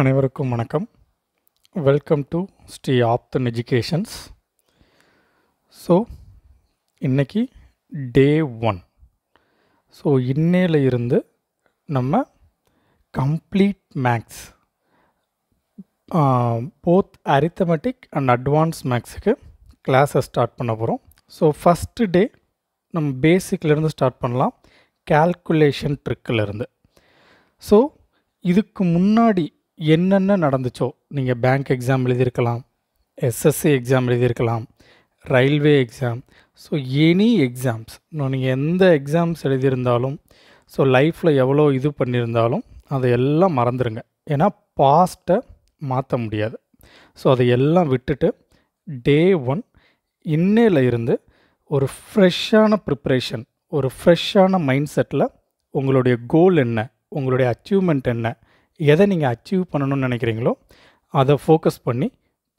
அனைவருக்கும் வணக்கம் welcome to Sri Aapthan educations so இன்றைக்கி டே ஒன் ஸோ இன்னையில் இருந்து நம்ம complete maths both arithmetic and advance மேக்ஸுக்கு கிளாஸை ஸ்டார்ட் பண்ண போகிறோம் ஸோ ஃபஸ்ட்டு டே நம்ம பேசிக்லேருந்து ஸ்டார்ட் பண்ணலாம் கேல்குலேஷன் ட்ரிக்கிலேருந்து ஸோ இதுக்கு முன்னாடி என்னென்ன நடந்துச்சோ நீங்கள் பேங்க் எக்ஸாம் எழுதியிருக்கலாம் எஸ்எஸ்சி எக்ஸாம் எழுதியிருக்கலாம் railway exam so any exams இன்னும் நீங்கள் எந்த எக்ஸாம்ஸ் எழுதியிருந்தாலும் ஸோ லைஃப்பில் எவ்வளோ இது பண்ணியிருந்தாலும் அதை எல்லாம் மறந்துடுங்க ஏன்னா பாஸ்ட்டை மாற்ற முடியாது ஸோ அதை எல்லாம் விட்டுட்டு டே ஒன் இன்னையில் இருந்து ஒரு ஃப்ரெஷ்ஷான ப்ரிப்ரேஷன் ஒரு ஃப்ரெஷ்ஷான மைண்ட் செட்டில் உங்களுடைய கோல் என்ன உங்களுடைய அச்சீவ்மெண்ட் என்ன எதை நீங்கள் அச்சீவ் பண்ணணும்னு நினைக்கிறீங்களோ அதை ஃபோக்கஸ் பண்ணி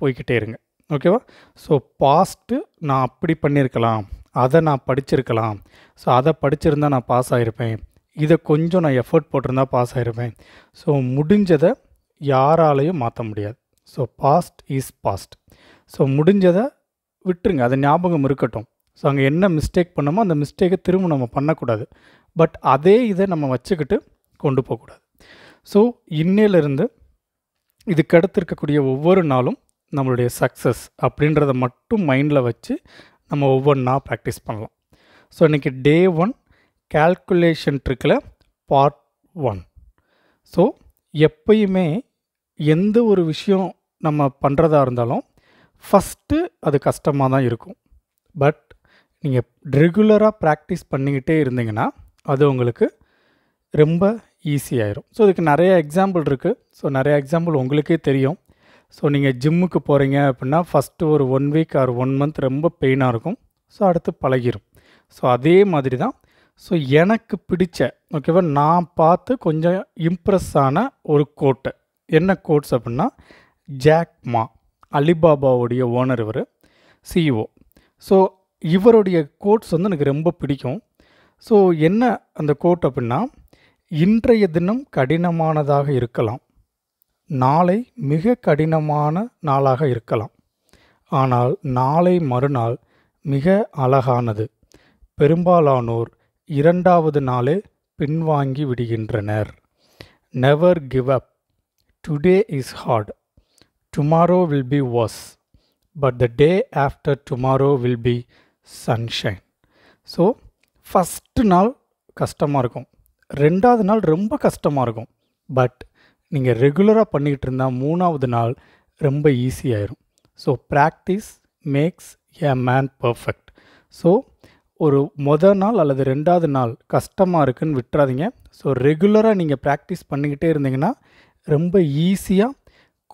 போய்கிட்டே இருங்க ஓகேவா ஸோ பாஸ்ட்டு நான் அப்படி பண்ணியிருக்கலாம் அதை நான் படிச்சிருக்கலாம் ஸோ அதை படிச்சிருந்தால் நான் பாஸ் ஆகிருப்பேன் இதை கொஞ்சம் நான் எஃபர்ட் போட்டிருந்தால் பாஸ் ஆகிருப்பேன் ஸோ முடிஞ்சதை யாராலையும் மாற்ற முடியாது so past is past so முடிஞ்சதை விட்டுருங்க அது ஞாபகம் இருக்கட்டும் ஸோ அங்கே என்ன மிஸ்டேக் பண்ணோமோ அந்த மிஸ்டேக்கை திரும்ப நம்ம பண்ணக்கூடாது பட் அதே இதை நம்ம வச்சுக்கிட்டு கொண்டு போகக்கூடாது ஸோ இன்னையிலிருந்து இதுக்கு இருக்கக்கூடிய ஒவ்வொரு நாளும் நம்மளுடைய சக்ஸஸ் அப்படின்றத மட்டும் மைண்டில் வச்சு நம்ம ஒவ்வொன்றா ப்ராக்டிஸ் பண்ணலாம் ஸோ இன்றைக்கி டே ஒன் கேல்குலேஷன் ட்ரிக்கில் பார்ட் ஒன் ஸோ எப்பயுமே எந்த ஒரு விஷயம் நம்ம பண்ணுறதா இருந்தாலும் ஃபஸ்ட்டு அது கஷ்டமாக தான் இருக்கும் பட் நீங்கள் ரெகுலராக ப்ராக்டிஸ் பண்ணிக்கிட்டே இருந்தீங்கன்னா அது உங்களுக்கு ரொம்ப ஈஸியாயிரும் ஸோ இதுக்கு நிறைய எக்ஸாம்பிள் இருக்குது ஸோ நிறைய எக்ஸாம்பிள் உங்களுக்கே தெரியும் ஸோ நீங்கள் ஜிம்முக்கு போகிறீங்க அப்படின்னா ஃபஸ்ட்டு ஒரு one week or one month ரொம்ப பெயினாக இருக்கும் ஸோ அடுத்து பழகிரும் ஸோ அதே மாதிரி தான் ஸோ எனக்கு பிடிச்ச ஓகேவா நான் பார்த்து கொஞ்சம் இம்ப்ரெஸ் ஆன ஒரு கோட்டு என்ன கோட்ஸ் அப்படின்னா ஜாக்மா அலிபாபாவுடைய ஓனர் இவர் சிஇஓ ஸோ இவருடைய கோட்ஸ் வந்து எனக்கு ரொம்ப பிடிக்கும் ஸோ என்ன அந்த கோட் அப்படின்னா இன்றைய தினம் கடினமானதாக இருக்கலாம் நாளை மிக கடினமான நாளாக இருக்கலாம் ஆனால் நாளை மறுநாள் மிக அழகானது பெரும்பாலானோர் இரண்டாவது நாளே பின்வாங்கி விடுகின்றனர் never give up today is hard tomorrow will be worse but the day after tomorrow will be sunshine so first நாள் கஷ்டமாக இருக்கும் ரெண்டாவது நாள் ரொம்ப கஷ்டமாக இருக்கும் பட் நீங்கள் ரெகுலராக பண்ணிக்கிட்டு இருந்தால் மூணாவது நாள் ரொம்ப ஈஸியாயிரும் so practice makes a man perfect so ஒரு மொதல் நாள் அல்லது ரெண்டாவது நாள் கஷ்டமாக இருக்குன்னு விட்டுறாதீங்க ஸோ ரெகுலராக நீங்கள் ப்ராக்டிஸ் பண்ணிக்கிட்டே இருந்தீங்கன்னா ரொம்ப ஈஸியாக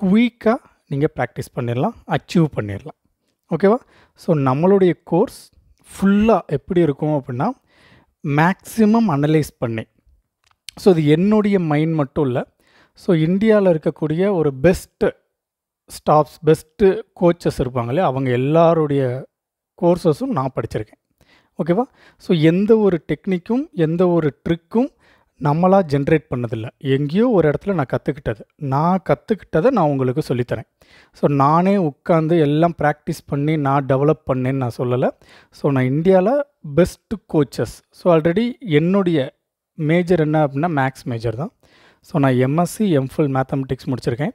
குயிக்காக நீங்கள் ப்ராக்டிஸ் பண்ணிடலாம் அச்சீவ் பண்ணிடலாம் ஓகேவா ஸோ நம்மளுடைய கோர்ஸ் ஃபுல்லாக எப்படி இருக்கும் அப்படின்னா மேக்ஸிமம் அனலைஸ் பண்ணி ஸோ இது என்னுடைய மைண்ட் மட்டும் இல்லை ஸோ இந்தியாவில் இருக்கக்கூடிய ஒரு பெஸ்ட்டு ஸ்டாஃப்ஸ் பெஸ்ட்டு கோச்சஸ் இருப்பாங்களே அவங்க எல்லாருடைய கோர்சஸும் நான் படிச்சிருக்கேன் ஓகேவா ஸோ எந்த ஒரு டெக்னிக்கும் எந்த ஒரு ட்ரிக்கும் நம்மளாக ஜென்ரேட் பண்ணதில்லை எங்கேயோ ஒரு இடத்துல நான் கற்றுக்கிட்டது நான் கற்றுக்கிட்டதை நான் உங்களுக்கு சொல்லித்தரேன் ஸோ நானே உட்காந்து எல்லாம் ப்ராக்டிஸ் பண்ணி நான் டெவலப் பண்ணேன்னு நான் சொல்லலை ஸோ நான் இந்தியாவில் பெஸ்ட்டு கோச்சஸ் ஸோ ஆல்ரெடி என்னுடைய மேஜர் என்ன அப்படின்னா மேக்ஸ் மேஜர் தான் ஸோ நான் எம்எஸ்சி எம்ஃபில் மேத்தமெட்டிக்ஸ் முடிச்சிருக்கேன்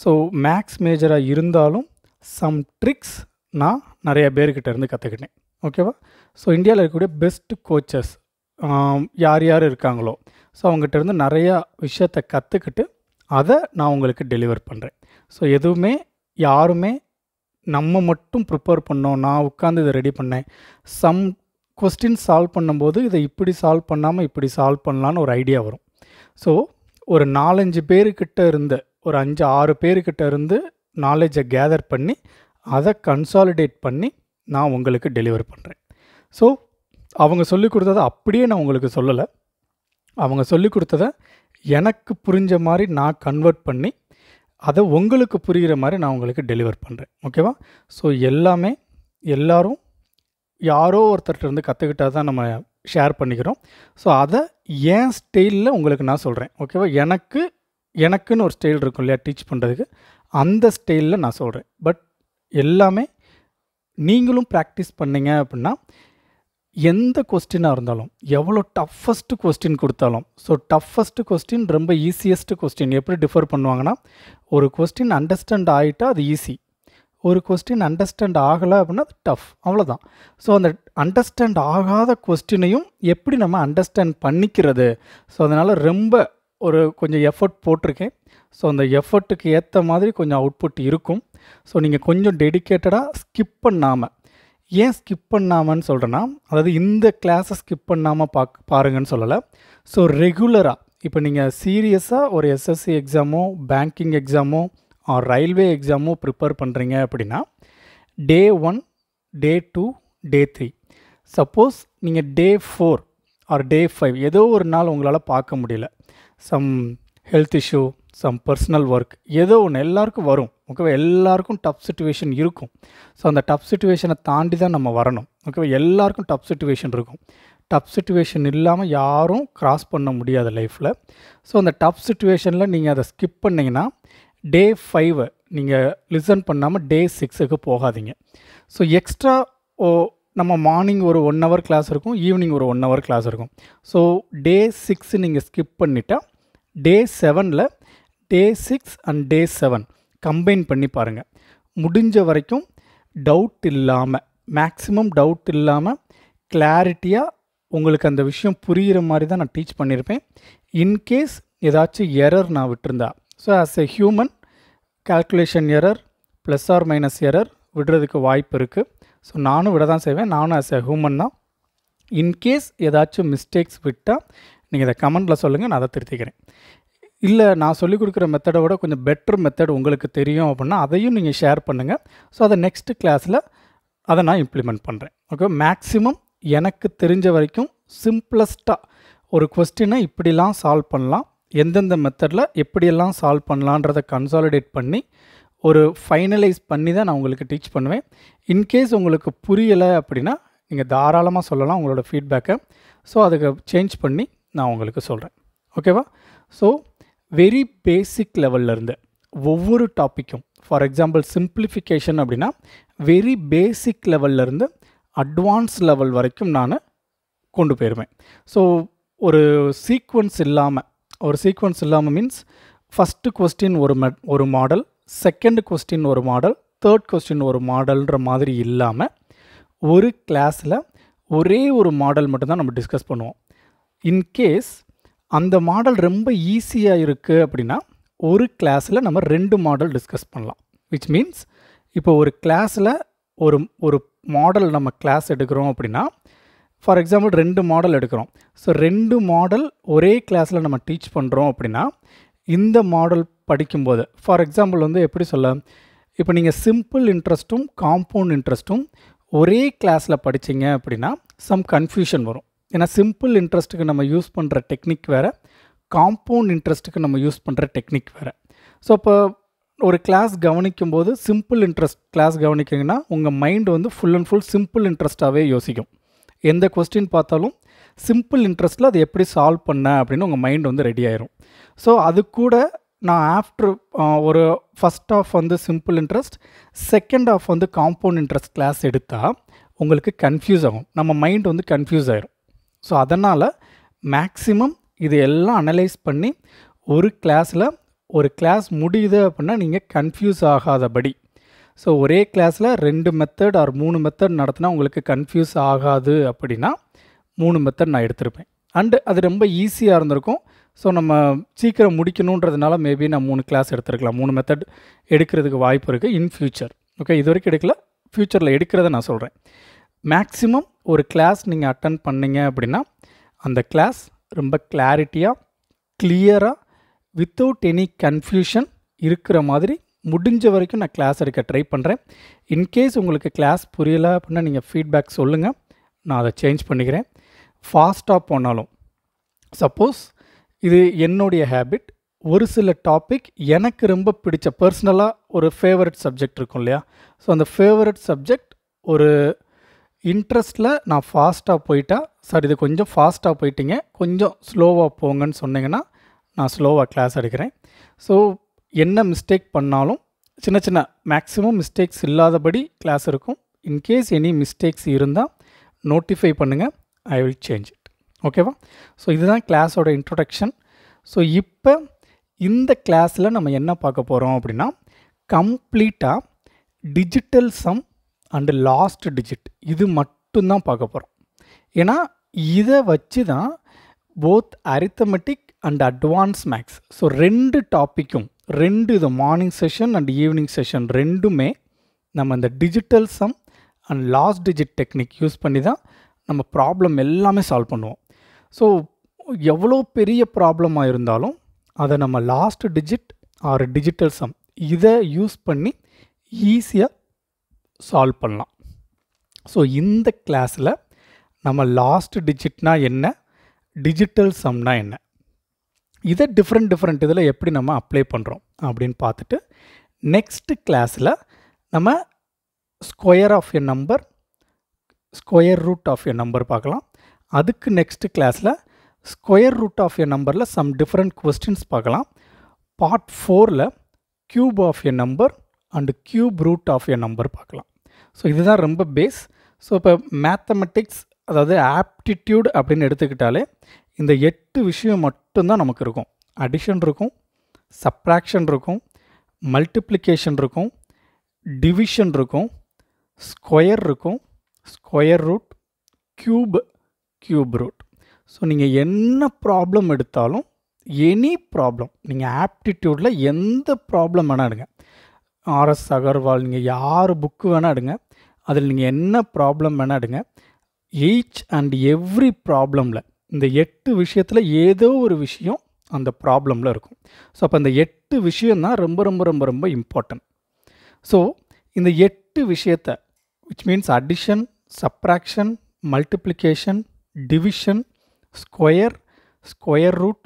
ஸோ மேக்ஸ் மேஜராக இருந்தாலும் சம் ட்ரிக்ஸ் நான் நிறைய பேர்கிட்ட இருந்து கற்றுக்கிட்டேன் ஓகேவா ஸோ இந்தியாவில் இருக்கக்கூடிய பெஸ்ட் கோச்சஸ் யார் யார் இருக்காங்களோ ஸோ அவங்ககிட்ட இருந்து நிறையா விஷயத்தை கற்றுக்கிட்டு அதை நான் உங்களுக்கு டெலிவர் பண்ணுறேன் ஸோ எதுவுமே யாருமே நம்ம மட்டும் ப்ரிப்பேர் பண்ணோம் நான் உட்காந்து இதை ரெடி பண்ணேன் சம் கொஸ்டின் சால்வ் பண்ணும்போது இதை இப்படி சால்வ் பண்ணாமல் இப்படி சால்வ் பண்ணலான்னு ஒரு ஐடியா வரும் ஸோ ஒரு நாலஞ்சு பேருக்கிட்ட இருந்த ஒரு அஞ்சு ஆறு பேருக்கிட்ட இருந்து நாலேஜை கேதர் பண்ணி அதை கன்சாலிடேட் பண்ணி நான் உங்களுக்கு டெலிவர் பண்ணுறேன் ஸோ அவங்க சொல்லிக் கொடுத்ததை அப்படியே நான் உங்களுக்கு சொல்லலை அவங்க சொல்லிக் கொடுத்ததை எனக்கு புரிஞ்ச மாதிரி நான் கன்வெர்ட் பண்ணி அதை உங்களுக்கு புரிகிற மாதிரி நான் உங்களுக்கு டெலிவர் பண்ணுறேன் ஓகேவா ஸோ எல்லாமே எல்லோரும் யாரோ ஒருத்தர்கிட்ட இருந்து கற்றுக்கிட்டா தான் நம்ம ஷேர் பண்ணிக்கிறோம் ஸோ அதை என் ஸ்டைலில் உங்களுக்கு நான் சொல்கிறேன் ஓகேவா எனக்கு எனக்குன்னு ஒரு ஸ்டைல் இருக்கும் இல்லையா டீச் பண்ணுறதுக்கு அந்த ஸ்டைலில் நான் சொல்கிறேன் பட் எல்லாமே நீங்களும் ப்ராக்டிஸ் பண்ணிங்க அப்படின்னா எந்த கொஸ்டினாக இருந்தாலும் எவ்வளோ டஃப்பஸ்ட்டு கொஸ்டின் கொடுத்தாலும் ஸோ டஃப்பஸ்ட்டு கொஸ்டின் ரொம்ப ஈஸியஸ்ட்டு கொஸ்டின் எப்படி டிஃபர் பண்ணுவாங்கன்னா ஒரு கொஸ்டின் அண்டர்ஸ்டாண்ட் ஆகிட்டா அது ஈஸி ஒரு கொஸ்டின் அண்டர்ஸ்டாண்ட் ஆகலை அப்படின்னா அது டஃப் அவ்வளோதான் ஸோ அந்த அண்டர்ஸ்டாண்ட் ஆகாத கொஸ்டினையும் எப்படி நம்ம அண்டர்ஸ்டாண்ட் பண்ணிக்கிறது ஸோ அதனால் ரொம்ப ஒரு கொஞ்சம் எஃபர்ட் போட்டிருக்கேன் ஸோ அந்த எஃபர்ட்டுக்கு ஏற்ற மாதிரி கொஞ்சம் அவுட்புட் இருக்கும் ஸோ நீங்கள் கொஞ்சம் டெடிக்கேட்டடாக ஸ்கிப் பண்ணாமல் ஏன் ஸ்கிப் பண்ணாமன்னு சொல்கிறேன்னா அதாவது இந்த கிளாஸை ஸ்கிப் பண்ணாமல் பாக் பாருங்கன்னு சொல்லலை ஸோ ரெகுலராக இப்போ நீங்கள் சீரியஸாக ஒரு எஸ்எஸ்சி எக்ஸாமோ பேங்கிங் எக்ஸாமோ ரயில்வே எக்ஸாமும் ப்ரிப்பேர் பண்ணுறீங்க அப்படின்னா day one day two day three suppose நீங்கள் day four or day five ஏதோ ஒரு நாள் உங்களால் பார்க்க முடியல some health issue some personal work ஏதோ ஒன்று எல்லாருக்கும் வரும் ஓகேவா எல்லாருக்கும் டஃப் சுச்சுவேஷன் இருக்கும் ஸோ அந்த டஃப் சுச்சுவேஷனை தாண்டி தான் நம்ம வரணும் ஓகேவா எல்லாருக்கும் டஃப் சுச்சுவேஷன் இருக்கும் டஃப் சுச்சுவேஷன் இல்லாமல் யாரும் க்ராஸ் பண்ண முடியாது லைஃப்பில் ஸோ அந்த டஃப் சுச்சுவேஷனில் நீங்கள் அதை ஸ்கிப் பண்ணிங்கன்னா டே ஃபைவை நீங்கள் லிசன் பண்ணாமல் டே சிக்ஸுக்கு போகாதீங்க ஸோ எக்ஸ்ட்ரா ஓ நம்ம மார்னிங் ஒரு ஒன் ஹவர் கிளாஸ் இருக்கும் ஈவினிங் ஒரு ஒன் ஹவர் கிளாஸ் இருக்கும் ஸோ டே சிக்ஸ் நீங்கள் ஸ்கிப் பண்ணிட்டா டே செவனில் day six and day seven combine பண்ணி பாருங்கள் முடிஞ்ச வரைக்கும் டவுட் இல்லாமல் மேக்ஸிமம் டவுட் இல்லாமல் கிளாரிட்டியாக உங்களுக்கு அந்த விஷயம் புரிகிற மாதிரி தான் நான் டீச் பண்ணியிருப்பேன் இன்கேஸ் ஏதாச்சும் எரர் நான் விட்டுருந்தா so as a human calculation error plus or minus error விடுறதுக்கு வாய்ப்பு இருக்குது ஸோ நானும் விட தான் செய்வேன் நானும் ஆஸ் எ ஹூமன் தான் இன்கேஸ் ஏதாச்சும் மிஸ்டேக்ஸ் விட்டால் நீங்கள் இதை கமெண்ட்டில் சொல்லுங்கள் நான் அதை திருத்திக்கிறேன் இல்லை நான் சொல்லிக் கொடுக்குற மெத்தடை விட கொஞ்சம் பெட்ரு மெத்தட் உங்களுக்கு தெரியும் அப்படின்னா அதையும் நீங்கள் ஷேர் பண்ணுங்கள் ஸோ அதை நெக்ஸ்ட்டு கிளாஸில் அதை நான் இம்ப்ளிமெண்ட் பண்ணுறேன் ஓகே மேக்ஸிமம் எனக்கு தெரிஞ்ச வரைக்கும் சிம்பிளஸ்ட்டாக ஒரு கொஸ்டினை இப்படிலாம் சால்வ் பண்ணலாம் எந்தெந்த மெத்தடில் எப்படியெல்லாம் சால்வ் பண்ணலான்றத கன்சாலிடேட் பண்ணி ஒரு ஃபைனலைஸ் பண்ணி தான் நான் உங்களுக்கு டீச் பண்ணுவேன் இன்கேஸ் உங்களுக்கு புரியலை அப்படின்னா நீங்கள் தாராளமாக சொல்லலாம் உங்களோட ஃபீட்பேக்கை ஸோ அதுக்கு சேஞ்ச் பண்ணி நான் உங்களுக்கு சொல்கிறேன் ஓகேவா ஸோ வெரி பேசிக் லெவல்லேருந்து ஒவ்வொரு டாப்பிக்கும் ஃபார் எக்ஸாம்பிள் சிம்பிளிஃபிகேஷன் அப்படின்னா வெரி பேசிக் லெவல்லேருந்து அட்வான்ஸ் லெவல் வரைக்கும் நான் கொண்டு போயிடுவேன் ஸோ ஒரு சீக்வன்ஸ் இல்லாமல் ஒரு சீக்வன்ஸ் இல்லாமல் மீன்ஸ் ஃபஸ்ட்டு கொஸ்டின் ஒரு மெட் ஒரு மாடல் செகண்ட் கொஸ்டின் ஒரு மாடல் தேர்ட் கொஸ்டின் ஒரு மாடல்ன்ற மாதிரி இல்லாமல் ஒரு கிளாஸில் ஒரே ஒரு மாடல் மட்டும்தான் நம்ம டிஸ்கஸ் பண்ணுவோம் இன்கேஸ் அந்த மாடல் ரொம்ப ஈஸியாக இருக்குது அப்படின்னா ஒரு கிளாஸில் நம்ம ரெண்டு மாடல் டிஸ்கஸ் பண்ணலாம் விச் மீன்ஸ் இப்போ ஒரு கிளாஸில் ஒரு ஒரு மாடல் நம்ம கிளாஸ் எடுக்கிறோம் அப்படின்னா ஃபார் எக்ஸாம்பிள் ரெண்டு மாடல் எடுக்கிறோம் ஸோ ரெண்டு மாடல் ஒரே கிளாஸில் நம்ம டீச் பண்ணுறோம் அப்படின்னா இந்த மாடல் படிக்கும்போது ஃபார் எக்ஸாம்பிள் வந்து எப்படி சொல்ல இப்போ நீங்கள் சிம்பிள் இன்ட்ரெஸ்ட்டும் காம்பவுண்ட் இன்ட்ரெஸ்ட்டும் ஒரே கிளாஸில் படித்தீங்க அப்படின்னா சம் கன்ஃபியூஷன் வரும் ஏன்னா சிம்பிள் இன்ட்ரெஸ்ட்டுக்கு நம்ம யூஸ் பண்ணுற டெக்னிக் வேறு காம்பவுண்ட் இன்ட்ரெஸ்ட்டுக்கு நம்ம யூஸ் பண்ணுற டெக்னிக் வேறு ஸோ இப்போ ஒரு கிளாஸ் கவனிக்கும் போது சிம்பிள் இன்ட்ரெஸ்ட் கிளாஸ் கவனிக்கிங்கன்னா உங்கள் மைண்டு வந்து ஃபுல் அண்ட் ஃபுல் சிம்பிள் இன்ட்ரெஸ்ட்டாகவே யோசிக்கும் எந்த கொஸ்டின் பார்த்தாலும் சிம்பிள் இன்ட்ரெஸ்ட்டில் அதை எப்படி சால்வ் பண்ண அப்படின்னு உங்கள் மைண்ட் வந்து ரெடி ஆயிரும் ஸோ அது கூட நான் ஆஃப்டர் ஒரு ஃபஸ்ட் ஆஃப் வந்து சிம்பிள் இன்ட்ரெஸ்ட் செகண்ட் ஆஃப் வந்து காம்பவுண்ட் இன்ட்ரெஸ்ட் கிளாஸ் எடுத்தால் உங்களுக்கு கன்ஃபியூஸ் ஆகும் நம்ம மைண்ட் வந்து கன்ஃபியூஸ் ஆயிரும் ஸோ அதனால் மேக்ஸிமம் இது எல்லாம் அனலைஸ் பண்ணி ஒரு கிளாஸில் ஒரு கிளாஸ் முடியுது அப்படின்னா நீங்கள் கன்ஃபியூஸ் ஆகாதபடி ஸோ ஒரே கிளாஸில் ரெண்டு மெத்தட் ஆர் மூணு மெத்தட் நடத்தினா உங்களுக்கு கன்ஃபியூஸ் ஆகாது அப்படின்னா மூணு மெத்தட் நான் எடுத்திருப்பேன் அண்டு அது ரொம்ப ஈஸியாக இருந்திருக்கும் ஸோ நம்ம சீக்கிரம் முடிக்கணுன்றதுனால மேபி நான் மூணு கிளாஸ் எடுத்துருக்கலாம் மூணு மெத்தட் எடுக்கிறதுக்கு வாய்ப்பு இருக்குது இன் ஃப்யூச்சர் ஓகே இது வரைக்கும் எடுக்கல ஃப்யூச்சரில் எடுக்கிறத நான் சொல்கிறேன் மேக்ஸிமம் ஒரு கிளாஸ் நீங்கள் அட்டன் பண்ணிங்க அப்படின்னா அந்த கிளாஸ் ரொம்ப கிளாரிட்டியாக கிளியராக வித்தவுட் எனி கன்ஃபியூஷன் இருக்கிற மாதிரி முடிஞ்ச வரைக்கும் நான் கிளாஸ் எடுக்க ட்ரை பண்ணுறேன் இன்கேஸ் உங்களுக்கு கிளாஸ் புரியலை அப்படின்னா நீங்கள் ஃபீட்பேக் சொல்லுங்கள் நான் அதை சேஞ்ச் பண்ணிக்கிறேன் ஃபாஸ்ட்டாக போனாலும் சப்போஸ் இது என்னுடைய ஹேபிட் ஒரு சில டாபிக் எனக்கு ரொம்ப பிடிச்ச பர்சனலாக ஒரு ஃபேவரட் சப்ஜெக்ட் இருக்கும் இல்லையா ஸோ அந்த ஃபேவரட் சப்ஜெக்ட் ஒரு இன்ட்ரெஸ்ட்டில் நான் ஃபாஸ்ட்டாக போயிட்டா சார் இது கொஞ்சம் ஃபாஸ்ட்டாக போயிட்டீங்க கொஞ்சம் ஸ்லோவாக போங்கன்னு சொன்னிங்கன்னா நான் ஸ்லோவாக கிளாஸ் எடுக்கிறேன் ஸோ என்ன மிஸ்டேக் பண்ணாலும் சின்ன சின்ன மேக்ஸிமம் மிஸ்டேக்ஸ் இல்லாதபடி கிளாஸ் இருக்கும் இன்கேஸ் எனி மிஸ்டேக்ஸ் இருந்தால் நோட்டிஃபை பண்ணுங்கள் ஐ வில் சேஞ்ச் இட் ஓகேவா ஸோ இதுதான் கிளாஸோட இன்ட்ரொடக்ஷன் ஸோ இப்போ இந்த கிளாஸில் நம்ம என்ன பார்க்க போகிறோம் அப்படின்னா கம்ப்ளீட்டாக digital sum and last digit இது மட்டும்தான் பார்க்க போகிறோம் ஏன்னா இதை வச்சு தான் both arithmetic and advance maths so ரெண்டு டாப்பிக்கும் ரெண்டு இது morning session and evening session ரெண்டுமே நம்ம இந்த digital sum and last digit technique use பண்ணி தான் நம்ம ப்ராப்ளம் எல்லாமே சால்வ் பண்ணுவோம் ஸோ எவ்வளோ பெரிய ப்ராப்ளமாக இருந்தாலும் அதை நம்ம last digit or digital sum இதை யூஸ் பண்ணி ஈஸியாக சால்வ் பண்ணலாம் ஸோ இந்த கிளாஸில் நம்ம லாஸ்ட் டிஜிட்னா என்ன டிஜிட்டல் சம்னால் என்ன இதை டிஃப்ரெண்ட் டிஃப்ரெண்ட் இதில் எப்படி நம்ம அப்ளை பண்ணுறோம் அப்படின்னு பார்த்துட்டு நெக்ஸ்ட்டு கிளாஸில் நம்ம square of a number square root of a number பார்க்கலாம் அதுக்கு நெக்ஸ்ட்டு கிளாஸில் ஸ்கொயர் ரூட் ஆஃப் எ நம்பரில் சம் டிஃப்ரெண்ட் கொஸ்டின்ஸ் பார்க்கலாம் பார்ட் ஃபோரில் cube of a number and cube root of a number பார்க்கலாம் ஸோ இதுதான் ரொம்ப பேஸ் ஸோ இப்போ மேத்தமெட்டிக்ஸ் அதாவது ஆப்டிடியூட் அப்படின்னு எடுத்துக்கிட்டாலே இந்த எட்டு விஷயம் மட்டும்தான் நமக்கு இருக்கும் அடிஷன் இருக்கும் சப்ராக்ஷன் இருக்கும் மல்டிப்ளிகேஷன் இருக்கும் டிவிஷன் இருக்கும் ஸ்கொயர் இருக்கும் square root cube cube root so நீங்கள் என்ன ப்ராப்ளம் எடுத்தாலும் எனி ப்ராப்ளம் நீங்கள் ஆப்டிடியூடில் எந்த ப்ராப்ளம் வேணால் எடுங்க ஆர்எஸ் அகர்வால் நீங்கள் யார் புக்கு வேணால் எடுங்க அதில் நீங்கள் என்ன ப்ராப்ளம் வேணால் எடுங்க ஈச் அண்ட் எவ்ரி ப்ராப்ளமில் இந்த எட்டு விஷயத்தில் ஏதோ ஒரு விஷயம் அந்த ப்ராப்ளமில் இருக்கும் ஸோ அப்போ அந்த எட்டு விஷயந்தான் ரொம்ப ரொம்ப ரொம்ப ரொம்ப இம்பார்ட்டன்ட் ஸோ இந்த எட்டு விஷயத்த which means addition subtraction multiplication division square square root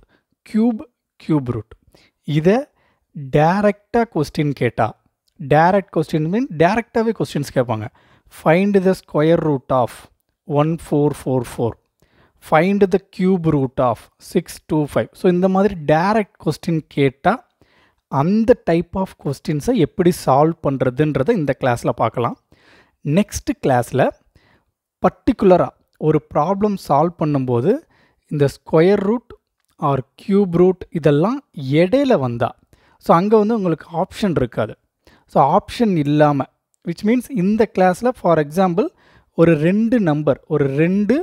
cube cube root இதை டேரெக்டாக கொஸ்டின் கேட்டால் டேரக்ட் கொஸ்டின் மீன் டேரெக்டாகவே கொஸ்டின்ஸ் கேட்பாங்க find the square root of one four four four find the cube root of six two five so இந்த மாதிரி direct question கேட்டால் அந்த type of கொஸ்டின்ஸை எப்படி சால்வ் பண்ணுறதுன்றதை இந்த கிளாஸில் பார்க்கலாம் நெக்ஸ்ட்டு கிளாஸில் பர்டிகுலராக ஒரு ப்ராப்ளம் சால்வ் பண்ணும்போது இந்த square root or cube root இதெல்லாம் இடையில வந்தால் ஸோ அங்கே வந்து உங்களுக்கு ஆப்ஷன் இருக்காது ஸோ ஆப்ஷன் இல்லாமல் விச் மீன்ஸ் இந்த கிளாஸில் ஃபார் எக்ஸாம்பிள் ஒரு ரெண்டு நம்பர் ஒரு ரெண்டு